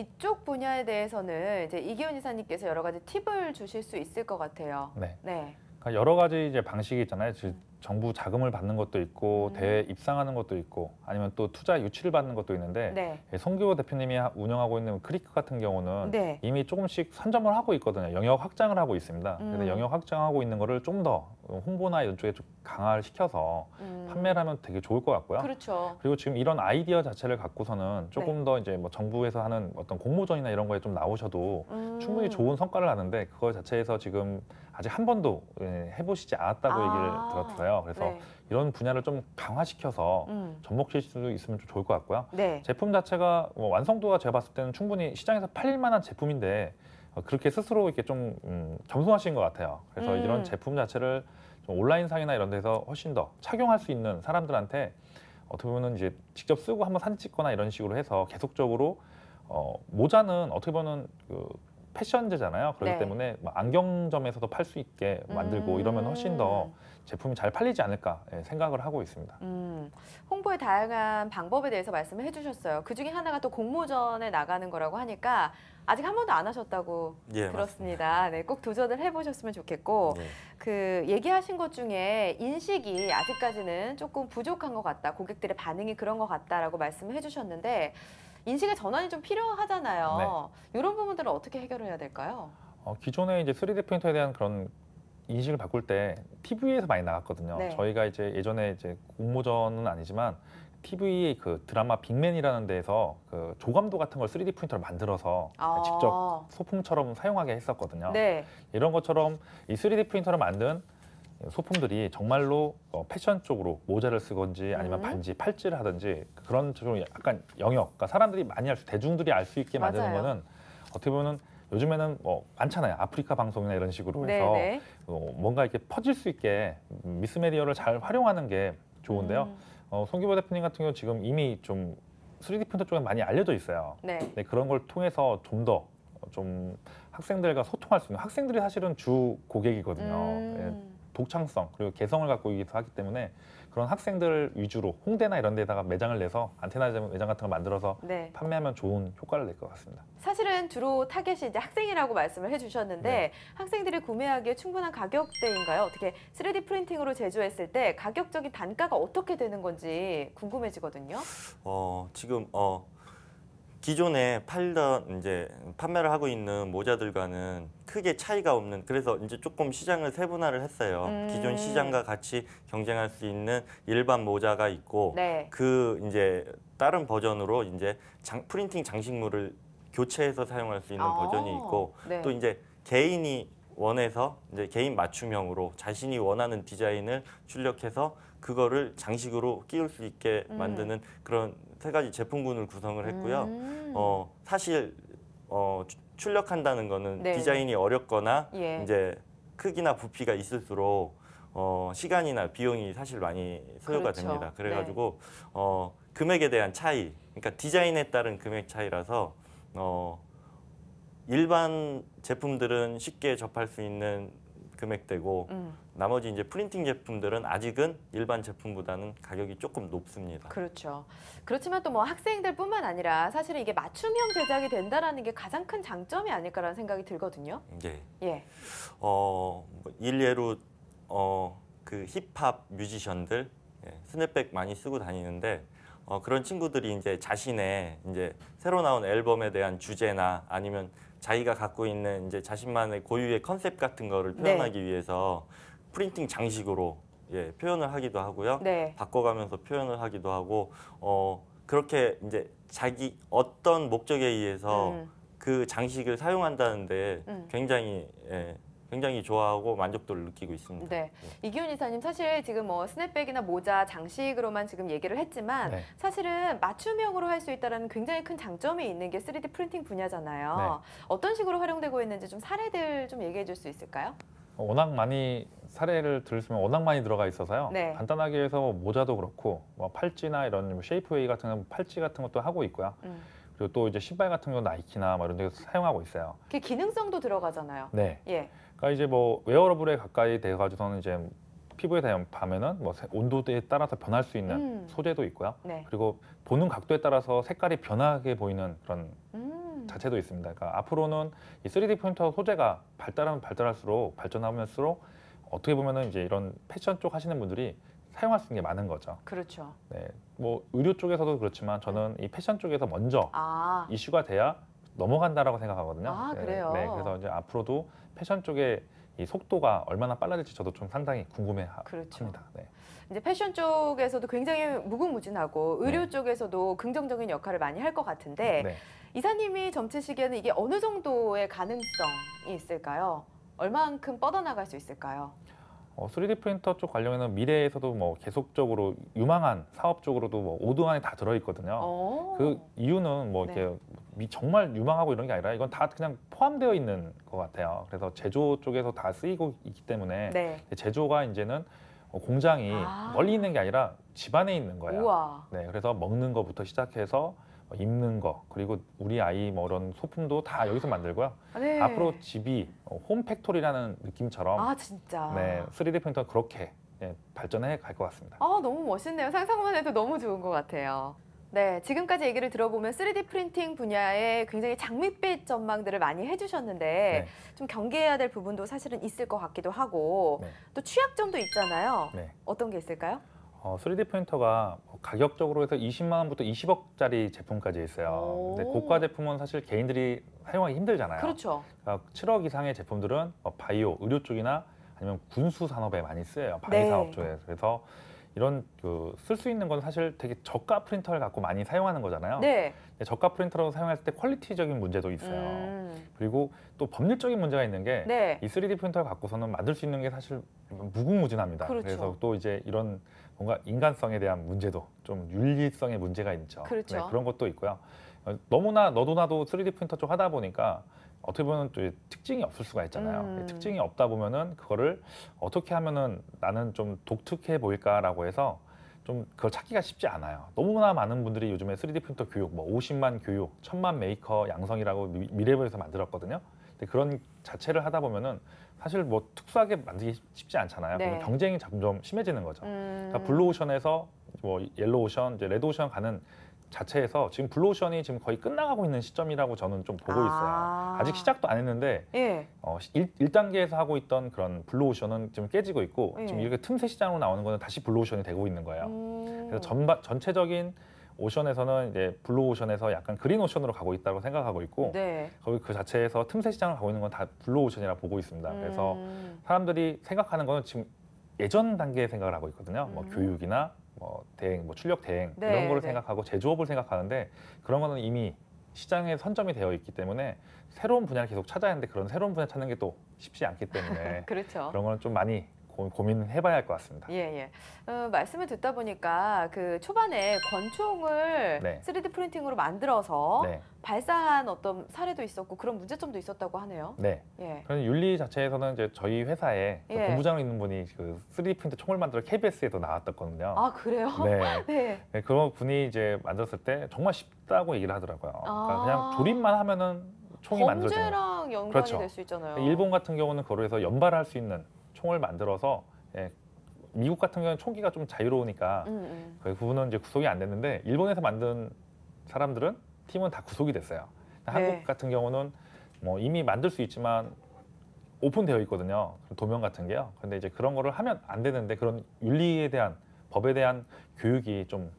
이쪽 분야에 대해서는 이제 이기현 이사님께서 여러 가지 팁을 주실 수 있을 것 같아요. 네. 네. 그러니까 여러 가지 이제 방식이 있잖아요. 정부 자금을 받는 것도 있고 음. 대회 입상하는 것도 있고 아니면 또 투자 유치를 받는 것도 있는데 네. 예, 송기호 대표님이 운영하고 있는 크리크 같은 경우는 네. 이미 조금씩 선점을 하고 있거든요. 영역 확장을 하고 있습니다. 음. 그래서 영역 확장하고 있는 거를 좀 더 홍보나 이런 쪽에 좀 강화를 시켜서 음. 판매를 하면 되게 좋을 것 같고요. 그렇죠. 그리고 지금 이런 아이디어 자체를 갖고서는 조금 네. 더 이제 뭐 정부에서 하는 어떤 공모전이나 이런 거에 좀 나오셔도 음. 충분히 좋은 성과를 하는데 그거 자체에서 지금 아직 한 번도 예, 해보시지 않았다고 아. 얘기를 들었어요. 있어요. 그래서 네. 이런 분야를 좀 강화시켜서 음. 접목실 수도 있으면 좀 좋을 것 같고요. 네. 제품 자체가 뭐 완성도가 제가 봤을 때는 충분히 시장에서 팔릴 만한 제품인데 어, 그렇게 스스로 이렇게 좀 음, 겸손하신 것 같아요. 그래서 음. 이런 제품 자체를 온라인상이나 이런 데서 훨씬 더 착용할 수 있는 사람들한테 어떻게 보면 이제 직접 쓰고 한번 사진 찍거나 이런 식으로 해서 계속적으로 어, 모자는 어떻게 보면 그 패션제잖아요. 그렇기 네. 때문에 뭐 안경점에서도 팔 수 있게 만들고 음. 이러면 훨씬 더 음. 제품이 잘 팔리지 않을까 예, 생각을 하고 있습니다. 음, 홍보의 다양한 방법에 대해서 말씀을 해주셨어요. 그중에 하나가 또 공모전에 나가는 거라고 하니까 아직 한 번도 안 하셨다고 예, 들었습니다. 네, 꼭 도전을 해보셨으면 좋겠고 예. 그 얘기하신 것 중에 인식이 아직까지는 조금 부족한 것 같다. 고객들의 반응이 그런 것 같다라고 말씀을 해주셨는데 인식의 전환이 좀 필요하잖아요. 네. 이런 부분들을 어떻게 해결해야 될까요? 어, 기존에 이제 3D 프린터에 대한 그런 인식을 바꿀 때 TV에서 많이 나갔거든요. 네. 저희가 이제 예전에 이제 공모전은 아니지만 TV 그 드라마 빅맨이라는 데에서 그 조감도 같은 걸 3D 프린터를 만들어서 아 직접 소품처럼 사용하게 했었거든요. 네. 이런 것처럼 이 3D 프린터를 만든 소품들이 정말로 어, 패션 쪽으로 모자를 쓰건지 아니면 음. 반지, 팔찌를 하든지 그런 좀 약간 영역, 그러니까 사람들이 많이 알 수, 대중들이 알 수 있게 만드는 거는 어떻게 보면 요즘에는 뭐 많잖아요. 아프리카 방송이나 이런 식으로 해서 네네. 네. 어, 뭔가 이렇게 퍼질 수 있게 미스메디어를 잘 활용하는 게 좋은데요. 음. 어, 송기보 대표님 같은 경우 지금 이미 좀 3D 프린터 쪽에 많이 알려져 있어요. 네. 네 그런 걸 통해서 좀 더좀 어, 좀 학생들과 소통할 수 있는 학생들이 사실은 주 고객이거든요. 예. 음. 예. 독창성 그리고 개성을 갖고 있기도 하기 때문에 그런 학생들 위주로 홍대나 이런 데다가 매장을 내서 안테나 매장 같은 걸 만들어서 네. 판매하면 좋은 효과를 낼 것 같습니다. 사실은 주로 타겟이 이제 학생이라고 말씀을 해주셨는데 네. 학생들이 구매하기에 충분한 가격대인가요? 어떻게 3D 프린팅으로 제조했을 때 가격적인 단가가 어떻게 되는 건지 궁금해지거든요. 어, 지금 어, 기존에 팔던 이제 판매를 하고 있는 모자들과는 크게 차이가 없는 그래서 이제 조금 시장을 세분화를 했어요. 음. 기존 시장과 같이 경쟁할 수 있는 일반 모자가 있고 네. 그 이제 다른 버전으로 이제 장, 프린팅 장식물을 교체해서 사용할 수 있는 아. 버전이 있고 네. 또 이제 개인이 원해서 이제 개인 맞춤형으로 자신이 원하는 디자인을 출력해서 그거를 장식으로 끼울 수 있게 음. 만드는 그런 세 가지 제품군을 구성을 했고요. 음. 어, 사실 어, 출력한다는 거는 네. 디자인이 어렵거나 예. 이제 크기나 부피가 있을수록 어, 시간이나 비용이 사실 많이 소요가 그렇죠. 됩니다. 네. 그래가지고 네. 어, 금액에 대한 차이, 그러니까 디자인에 따른 금액 차이라서 어, 일반 제품들은 쉽게 접할 수 있는 금액대고 음. 나머지 이제 프린팅 제품들은 아직은 일반 제품보다는 가격이 조금 높습니다. 그렇죠. 그렇지만 또 뭐 학생들뿐만 아니라 사실은 이게 맞춤형 제작이 된다라는 게 가장 큰 장점이 아닐까라는 생각이 들거든요. 예. 예. 어, 뭐 일례로 어, 그 힙합 뮤지션들 예, 스냅백 많이 쓰고 다니는데 어, 그런 친구들이 이제 자신의 이제 새로 나온 앨범에 대한 주제나 아니면 자기가 갖고 있는 이제 자신만의 고유의 컨셉 같은 거를 네. 표현하기 네. 위해서 프린팅 장식으로 예, 표현을 하기도 하고요. 네. 바꿔가면서 표현을 하기도 하고 어, 그렇게 이제 자기 어떤 목적에 의해서 음. 그 장식을 사용한다는데 음. 굉장히 예, 굉장히 좋아하고 만족도를 느끼고 있습니다. 네. 네. 이기훈 이사님 사실 지금 뭐 스냅백이나 모자, 장식으로만 지금 얘기를 했지만 네. 사실은 맞춤형으로 할 수 있다는 굉장히 큰 장점이 있는 게 3D 프린팅 분야잖아요. 네. 어떤 식으로 활용되고 있는지 좀 사례들 좀 얘기해 줄 수 있을까요? 어, 워낙 많이 사례를 들으시면 워낙 많이 들어가 있어서요. 네. 간단하게 해서 뭐 모자도 그렇고 뭐 팔찌나 이런 뭐 쉐이프웨이 같은 팔찌 같은 것도 하고 있고요. 음. 그리고 또 이제 신발 같은 경우 나이키나 뭐 이런 데서 사용하고 있어요. 그 기능성도 들어가잖아요. 네. 예. 그러니까 이제 뭐 웨어러블에 가까이 돼가지고서는 이제 피부에 대한 밤에는 뭐 온도에 따라서 변할 수 있는 음. 소재도 있고요. 네. 그리고 보는 각도에 따라서 색깔이 변하게 보이는 그런 음. 자체도 있습니다. 그러니까 앞으로는 이 3D 프린터 소재가 발달하면 발달할수록 발전하면수록 어떻게 보면은 이제 이런 패션 쪽 하시는 분들이 사용할 수 있는 게 많은 거죠. 그렇죠. 네, 뭐 의료 쪽에서도 그렇지만 저는 이 패션 쪽에서 먼저 아. 이슈가 돼야 넘어간다라고 생각하거든요. 아, 네, 그래요. 네, 그래서 이제 앞으로도 패션 쪽에 이 속도가 얼마나 빨라질지 저도 좀 상당히 궁금해합니다. 그렇죠. 네. 이제 패션 쪽에서도 굉장히 무궁무진하고 의료 네. 쪽에서도 긍정적인 역할을 많이 할 것 같은데 네. 이사님이 점치시기에는 이게 어느 정도의 가능성이 있을까요? 얼마만큼 뻗어나갈 수 있을까요? 어, 3D 프린터 쪽 관련해서는 미래에서도 뭐 계속적으로 유망한 사업 쪽으로도 뭐 5등 안에 다 들어있거든요. 어. 그 이유는 뭐 네. 이렇게 정말 유망하고 이런 게 아니라 이건 다 그냥 포함되어 있는 것 같아요. 그래서 제조 쪽에서 다 쓰이고 있기 때문에 네. 제조가 이제는 뭐 공장이 아. 멀리 있는 게 아니라 집안에 있는 거야. 우와. 네, 그래서 먹는 거부터 시작해서 뭐 입는 거 그리고 우리 아이 뭐 이런 소품도 다 여기서 만들고요. 아, 네. 앞으로 집이 어, 홈팩토리라는 느낌처럼 아 진짜. 네, 3D 프린터 그렇게 네, 발전해 갈 것 같습니다. 아 너무 멋있네요. 상상만 해도 너무 좋은 것 같아요. 네, 지금까지 얘기를 들어보면 3D 프린팅 분야에 굉장히 장밋빛 전망들을 많이 해주셨는데 네. 좀 경계해야 될 부분도 사실은 있을 것 같기도 하고 네. 또 취약점도 있잖아요. 네. 어떤 게 있을까요? 어, 3D 프린터가 뭐 가격적으로 해서 20만 원부터 20억짜리 제품까지 있어요. 근데 고가 제품은 사실 개인들이 사용하기 힘들잖아요. 그렇죠. 그러니까 7억 이상의 제품들은 뭐 바이오, 의료 쪽이나 아니면 군수 산업에 많이 쓰여요. 방위사업 네. 쪽에서. 그래서 이런 그 쓸 수 있는 건 사실 되게 저가 프린터를 갖고 많이 사용하는 거잖아요. 네. 저가 프린터로 사용했을 때 퀄리티적인 문제도 있어요. 음. 그리고 또 법률적인 문제가 있는 게이 네. 3D 프린터를 갖고서는 만들 수 있는 게 사실 무궁무진합니다. 그렇죠. 그래서또 이제 이런 뭔가 인간성에 대한 문제도 좀 윤리성의 문제가 있죠. 그렇죠. 네, 그런 것도 있고요. 어, 너무나 너도나도 3D 프린터 쪽 하다 보니까 어떻게 보면 또 특징이 없을 수가 있잖아요. 음. 특징이 없다 보면은 그거를 어떻게 하면은 나는 좀 독특해 보일까라고 해서 좀 그걸 찾기가 쉽지 않아요. 너무나 많은 분들이 요즘에 3D 프린터 교육, 뭐 50만 교육, 천만 메이커 양성이라고 미래부에서 만들었거든요. 근데 그런 자체를 하다 보면은 사실 뭐 특수하게 만들기 쉽지 않잖아요. 네. 그러 경쟁이 점점 심해지는 거죠. 음. 그러니까 블루 오션에서 뭐 예, 옐로우 오션, 이제 레드 오션 가는 자체에서 지금 블루오션이 지금 거의 끝나가고 있는 시점이라고 저는 좀 보고 아. 있어요. 아직 시작도 안 했는데 예. 어, 일 1단계에서 하고 있던 그런 블루오션은 지금 깨지고 있고 예. 지금 이렇게 틈새 시장으로 나오는 거는 다시 블루오션이 되고 있는 거예요. 음. 그래서 전바, 전체적인 오션에서는 이제 블루오션에서 약간 그린오션으로 가고 있다고 생각하고 있고 네. 거기 그 자체에서 틈새 시장을 가고 있는 건 다 블루오션이라 보고 있습니다. 음. 그래서 사람들이 생각하는 거는 지금 예전 단계의 생각을 하고 있거든요. 뭐 음. 뭐 교육이나 뭐 대행, 뭐 출력 대행 네, 이런 거를 네. 생각하고 제조업을 생각하는데 그런 거는 이미 시장에 선점이 되어 있기 때문에 새로운 분야를 계속 찾아야 하는데 그런 새로운 분야 찾는 게 또 쉽지 않기 때문에 그렇죠. 그런 거는 좀 많이 고민해봐야 할 것 같습니다. 예, 예. 어, 말씀을 듣다 보니까 그 초반에 권총을 네. 3D 프린팅으로 만들어서 네. 발사한 어떤 사례도 있었고 그런 문제점도 있었다고 하네요. 네. 예. 그런 윤리 자체에서는 이제 저희 회사에 그 예. 본부장으로 있는 분이 그 3D 프린터 총을 만들어 KBS에도 나왔었거든요. 아 그래요? 네. 네. 네. 그런 분이 이제 만들었을 때 정말 쉽다고 얘기를 하더라고요. 그러니까 아 그러니까 그냥 조립만 하면은 총이 만들어져요. 연관이 그렇죠. 될수 있잖아요. 일본 같은 경우는 그로 해서 연발할 수 있는 총을 만들어서 예, 미국 같은 경우는 총기가 좀 자유로우니까 음, 음, 그 부분은 이제 구속이 안 됐는데 일본에서 만든 사람들은 팀은 다 구속이 됐어요. 네. 한국 같은 경우는 뭐 이미 만들 수 있지만 오픈되어 있거든요. 도면 같은 게요. 근데 이제 그런 거를 하면 안 되는데 그런 윤리에 대한 법에 대한 교육이 좀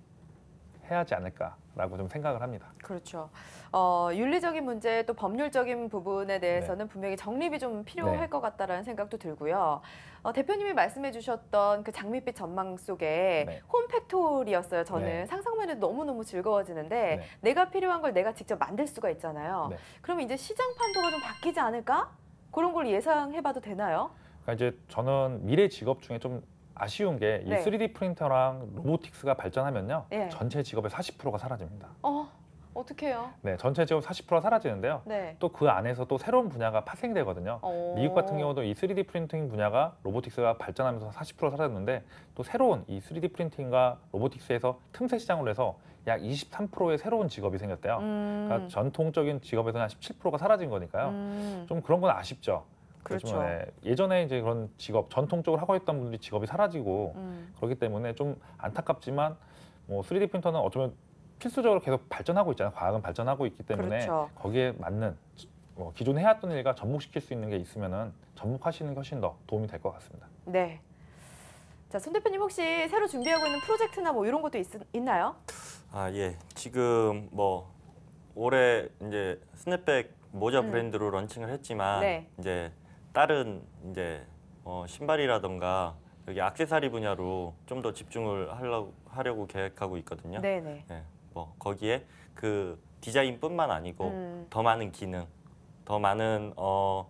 해야지 않을까라고 좀 생각을 합니다. 그렇죠. 어, 윤리적인 문제 또 법률적인 부분에 네. 대해서는 네. 분명히 정립이 좀 필요할 네. 것 같다라는 생각도 들고요. 어, 대표님이 말씀해 주셨던 그 장밋빛 전망 속에 네. 홈팩토리였어요. 저는 네. 상상만 해도 너무너무 즐거워지는데 네. 내가 필요한 걸 내가 직접 만들 수가 있잖아요. 그럼 이제 시장 판도가 좀 바뀌지 않을까? 그런 걸 예상해 봐도 되나요? 그러니까 이제 저는 미래 직업 중에 좀 아쉬운 게이 네. 3D 프린터랑 로보틱스가 발전하면요. 예. 전체 직업의 40%가 사라집니다. 어. 어떻게 요 네, 전체 지금 40% 사라지는데요. 네. 또그 안에서 또 새로운 분야가 파생되거든요. 오. 어. 미국 같은 경우도 이 3D 프린팅 분야가 로보틱스가 발전하면서 40% 사라졌는데 또 새로운 이 3D 프린팅과 로보틱스에서 틈새 시장으로 해서 약 23%의 새로운 직업이 생겼대요. 음. 그러니까 전통적인 직업에서는 17%가 사라진 거니까요. 음. 좀 그런 건 아쉽죠. 그렇죠. 네, 예전에 이제 그런 직업 전통적으로 하고 있던 분들이 직업이 사라지고 음. 그렇기 때문에 좀 안타깝지만 뭐 3D 프린터는 어쩌면 필수적으로 계속 발전하고 있잖아요. 과학은 발전하고 있기 때문에 그렇죠. 거기에 맞는 뭐 기존에 해왔던 일과 접목시킬 수 있는 게 있으면은 접목하시는 것이 훨씬 더 도움이 될 것 같습니다. 네. 자, 손 대표님 혹시 새로 준비하고 있는 프로젝트나 뭐 이런 것도 있, 있나요? 아, 예. 지금 뭐 올해 이제 스냅백 모자 음. 브랜드로 런칭을 했지만 네. 이제 다른 이제 어, 신발이라던가 여기 악세사리 분야로 좀 더 집중을 하려고, 하려고 계획하고 있거든요. 네네. 네. 싶 뭐, 거기에 그 디자인뿐만 아니고 음. 더 많은 기능, 더 많은 어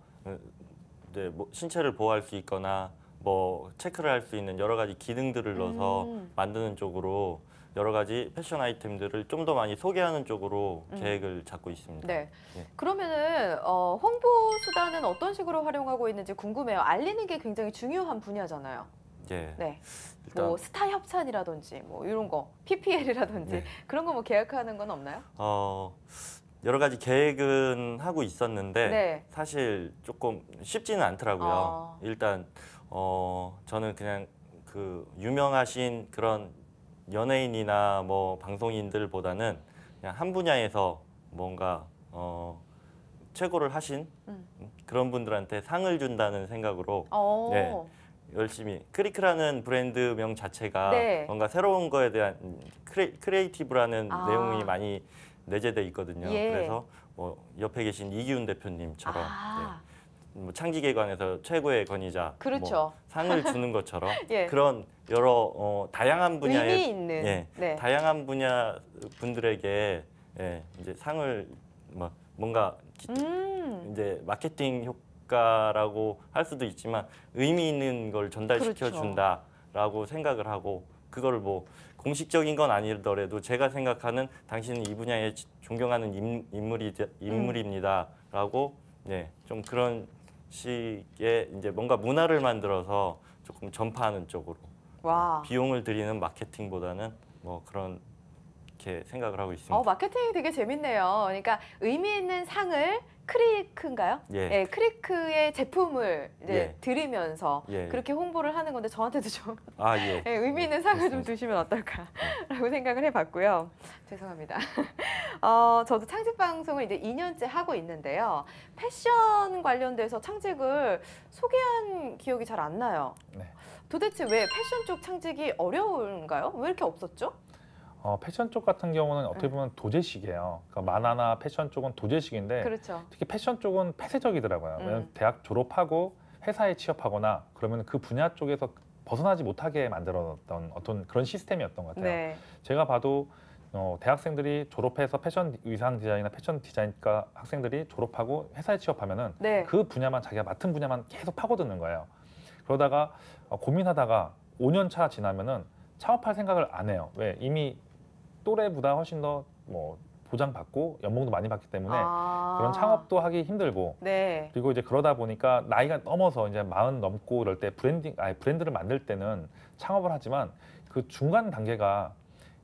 네, 뭐 신체를 보호할 수 있거나 뭐 체크를 할 수 있는 여러 가지 기능들을 넣어서 음. 만드는 쪽으로 여러 가지 패션 아이템들을 좀 더 많이 소개하는 쪽으로 음. 계획을 잡고 있습니다. 네. 예. 그러면은 어, 홍보 수단은 어떤 식으로 활용하고 있는지 궁금해요. 알리는 게 굉장히 중요한 분야잖아요. 예. 네. 뭐 스타 협찬이라든지 뭐 이런 거 PPL이라든지 예. 네. 그런 거 뭐 계약하는 건 없나요? 어 여러 가지 계획은 하고 있었는데 네. 사실 조금 쉽지는 않더라고요. 아. 일단 어 저는 그냥 그 유명하신 그런 연예인이나 뭐 방송인들보다는 그냥 한 분야에서 뭔가 어 최고를 하신 음. 그런 분들한테 상을 준다는 생각으로 오. 어. 예, 열심히 크리크라는 브랜드명 자체가 네. 뭔가 새로운 거에 대한 크리, 크리에이티브라는 아. 내용이 많이 내재돼 있거든요. 예. 그래서 뭐 옆에 계신 이기훈 대표님처럼 아. 네. 뭐창기계관에서 최고의 권위자 뭐 그렇죠. 뭐 상을 주는 것처럼 예. 그런 여러 어, 다양한 분야의 있는. 예, 네. 다양한 분야 분들에게 예, 이제 상을 뭐 뭔가 기, 음. 이제 마케팅 효과 않을까라고 할 수도 있지만 의미 있는 걸 전달시켜 준다라고 그렇죠. 생각을 하고 그걸뭐 공식적인 건 아니더라도 제가 생각하는 당신은 이 분야에 존경하는 인, 인물이 인물입니다라고 네, 좀 그런 식의 이제 뭔가 문화를 만들어서 조금 전파하는 쪽으로 와. 비용을 들이는 마케팅보다는 뭐 그런 이렇게 생각을 하고 있습니다. 어, 마케팅이 되게 재밌네요. 그러니까 의미 있는 상을 크리크인가요? 예. 예 크리크의 제품을 이제 예. 드리면서 예. 예. 그렇게 홍보를 하는 건데 저한테도 좀 아, 예. 예 의미 있는 상을 그좀 두시면 어떨까라고 예. 생각을 해봤고요. 죄송합니다. 어, 저도 창직 방송을 이제 2년째 하고 있는데요. 패션 관련돼서 창직을 소개한 기억이 잘 안 나요. 네. 도대체 왜 패션 쪽 창직이 어려운가요? 왜 이렇게 없었죠? 어, 패션 쪽 같은 경우는 어떻게 네. 보면 도제식이에요. 그러니까 만화나 패션 쪽은 도제식인데 그렇죠. 특히 패션 쪽은 폐쇄적이더라고요. 음. 왜냐면 대학 졸업하고 회사에 취업하거나 그러면 그 분야 쪽에서 벗어나지 못하게 만들어놨던 어떤 그런 시스템이었던 것 같아요. 네. 제가 봐도 어, 대학생들이 졸업해서 패션 의상 디자인이나 패션 디자인과 학생들이 졸업하고 회사에 취업하면은 네. 그 분야만 자기가 맡은 분야만 계속 파고드는 거예요. 그러다가 어, 고민하다가 5년 차 지나면은 창업할 생각을 안 해요. 왜 이미 또래보다 훨씬 더 뭐 보장받고 연봉도 많이 받기 때문에 아. 그런 창업도 하기 힘들고 네. 그리고 이제 그러다 보니까 나이가 넘어서 이제 마흔 넘고 이럴 때 브랜딩 아니 브랜드를 만들 때는 창업을 하지만 그 중간 단계가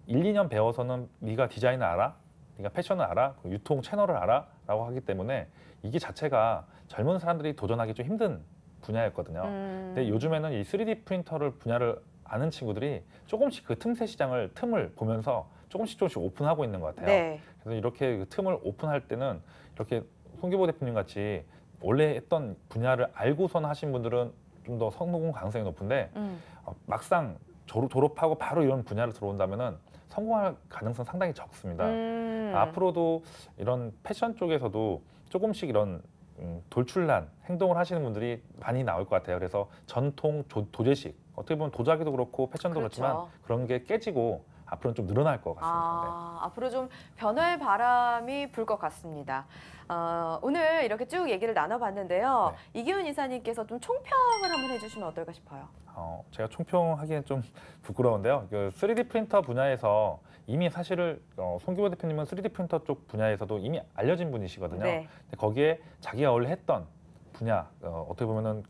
1, 2년 배워서는 네가 디자인을 알아, 네가 패션을 알아, 그 유통 채널을 알아라고 하기 때문에 이게 자체가 젊은 사람들이 도전하기 좀 힘든 분야였거든요. 음. 근데 요즘에는 이 3D 프린터를 분야를 아는 친구들이 조금씩 그 틈새 시장을 틈을 보면서 조금씩 조금씩 오픈하고 있는 것 같아요. 네. 그래서 이렇게 그 틈을 오픈할 때는 이렇게 송기보 대표님 같이 원래 했던 분야를 알고선 하신 분들은 좀 더 성공 가능성이 높은데 음. 어, 막상 졸업하고 바로 이런 분야를 들어온다면은 성공할 가능성 상당히 적습니다. 음. 앞으로도 이런 패션 쪽에서도 조금씩 이런 음, 돌출난 행동을 하시는 분들이 많이 나올 것 같아요. 그래서 전통 조, 도제식 어떻게 보면 도자기도 그렇고 패션도 그렇죠. 그렇지만 그런 게 깨지고 앞으로는 좀 늘어날 것 같습니다. 네. 아, 네. 앞으로 좀 변화의 바람이 불 것 같습니다. 어, 오늘 이렇게 쭉 얘기를 나눠봤는데요. 네. 이기훈 이사님께서 좀 총평을 한번 해주시면 어떨까 싶어요. 어, 제가 총평하기엔 좀 부끄러운데요. 그 3D 프린터 분야에서 이미 사실을 어, 송기보 대표님은 3D 프린터 쪽 분야에서도 이미 알려진 분이시거든요. 네. 근데 거기에 자기가 원래 했던 분야 어, 어떻게 보면은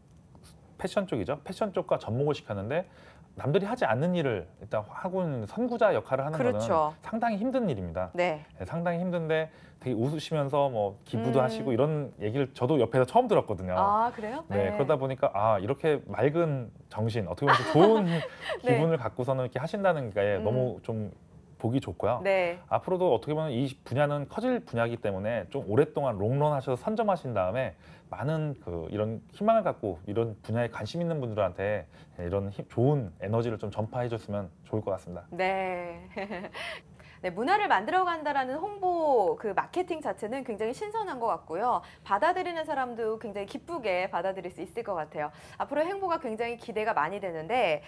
패션 쪽이죠. 패션 쪽과 접목을 시켰는데 남들이 하지 않는 일을 일단 하고는 선구자 역할을 하는 그렇죠. 거는 상당히 힘든 일입니다. 네. 네, 상당히 힘든데 되게 웃으시면서 뭐 기부도 음. 하시고 이런 얘기를 저도 옆에서 처음 들었거든요. 아 그래요? 네, 네. 그러다 보니까 아 이렇게 맑은 정신 어떻게 보면 좋은 네. 기분을 갖고서는 이렇게 하신다는 게 음. 너무 좀 보기 좋고요. 네. 앞으로도 어떻게 보면 이 분야는 커질 분야이기 때문에 좀 오랫동안 롱런 하셔서 선점하신 다음에 많은 그 이런 희망을 갖고 이런 분야에 관심 있는 분들한테 이런 좋은 에너지를 좀 전파해 줬으면 좋을 것 같습니다. 네. 네, 문화를 만들어 간다라는 홍보 그 마케팅 자체는 굉장히 신선한 것 같고요. 받아들이는 사람도 굉장히 기쁘게 받아들일 수 있을 것 같아요. 앞으로 행보가 굉장히 기대가 많이 되는데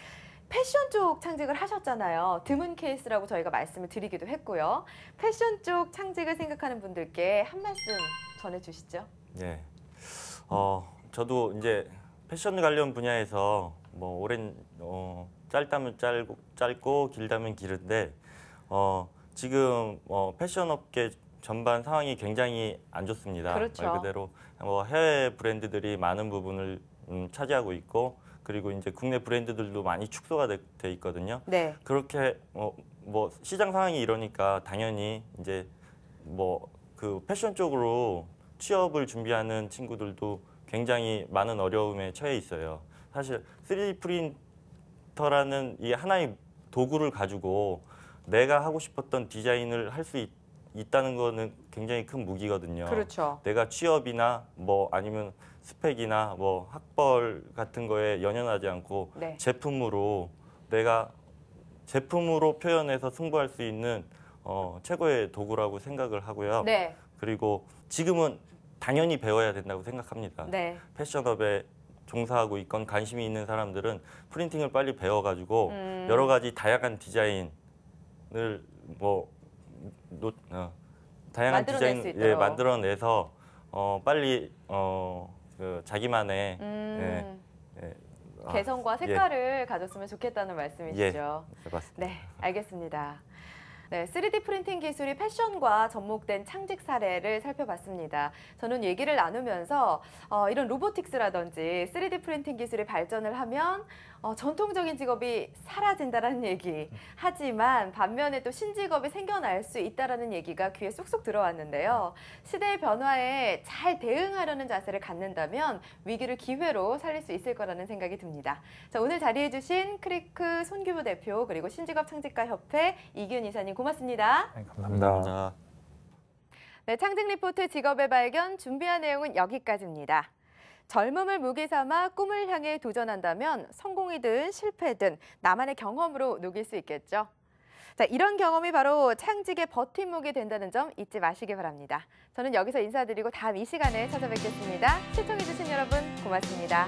패션 쪽 창직을 하셨잖아요. 드문 케이스라고 저희가 말씀을 드리기도 했고요. 패션 쪽 창직을 생각하는 분들께 한 말씀 전해주시죠. 네. 어, 저도 이제 패션 관련 분야에서 뭐 오랜 어, 짧다면 짧고, 짧고 길다면 길은데 어, 지금 어, 패션 업계 전반 상황이 굉장히 안 좋습니다. 그렇죠. 말 그대로 뭐 해외 브랜드들이 많은 부분을 음, 차지하고 있고 그리고 이제 국내 브랜드들도 많이 축소가 돼, 돼 있거든요. 네. 그렇게 어, 뭐 시장 상황이 이러니까 당연히 이제 뭐 그 패션 쪽으로 취업을 준비하는 친구들도 굉장히 많은 어려움에 처해 있어요. 사실 3D 프린터라는 이 하나의 도구를 가지고 내가 하고 싶었던 디자인을 할수 있다는 거는 굉장히 큰 무기거든요. 그렇죠. 내가 취업이나 뭐 아니면 스펙이나 뭐 학벌 같은 거에 연연하지 않고 네. 제품으로 내가 제품으로 표현해서 승부할 수 있는 어, 최고의 도구라고 생각을 하고요. 네. 그리고 지금은 당연히 배워야 된다고 생각합니다. 네. 패션업에 종사하고 있건 관심이 있는 사람들은 프린팅을 빨리 배워가지고 음... 여러 가지 다양한 디자인을 뭐 노, 어, 다양한 디자인 예, 만들어내서 어, 빨리 어, 그 자기만의 음. 예, 예, 아, 개성과 예. 색깔을 예. 가졌으면 좋겠다는 말씀이시죠. 예, 네, 네 알겠습니다. 네, 3D 프린팅 기술이 패션과 접목된 창직 사례를 살펴봤습니다. 저는 얘기를 나누면서 어, 이런 로보틱스라든지 3D 프린팅 기술이 발전을 하면 어, 전통적인 직업이 사라진다라는 얘기. 하지만 반면에 또 신직업이 생겨날 수 있다라는 얘기가 귀에 쏙쏙 들어왔는데요. 시대의 변화에 잘 대응하려는 자세를 갖는다면 위기를 기회로 살릴 수 있을 거라는 생각이 듭니다. 자, 오늘 자리해 주신 크리크 손규부 대표 그리고 신직업 창직가 협회 이균 이사님 고맙습니다 네, 감사합니다. 네, 창직 리포트 직업의 발견 준비한 내용은 여기까지입니다. 젊음을 무기 삼아 꿈을 향해 도전한다면 성공이든 실패든 나만의 경험으로 녹일 수 있겠죠. 자, 이런 경험이 바로 창직의 버팀목이 된다는 점 잊지 마시기 바랍니다. 저는 여기서 인사드리고 다음 이 시간에 찾아뵙겠습니다. 시청해주신 여러분 고맙습니다.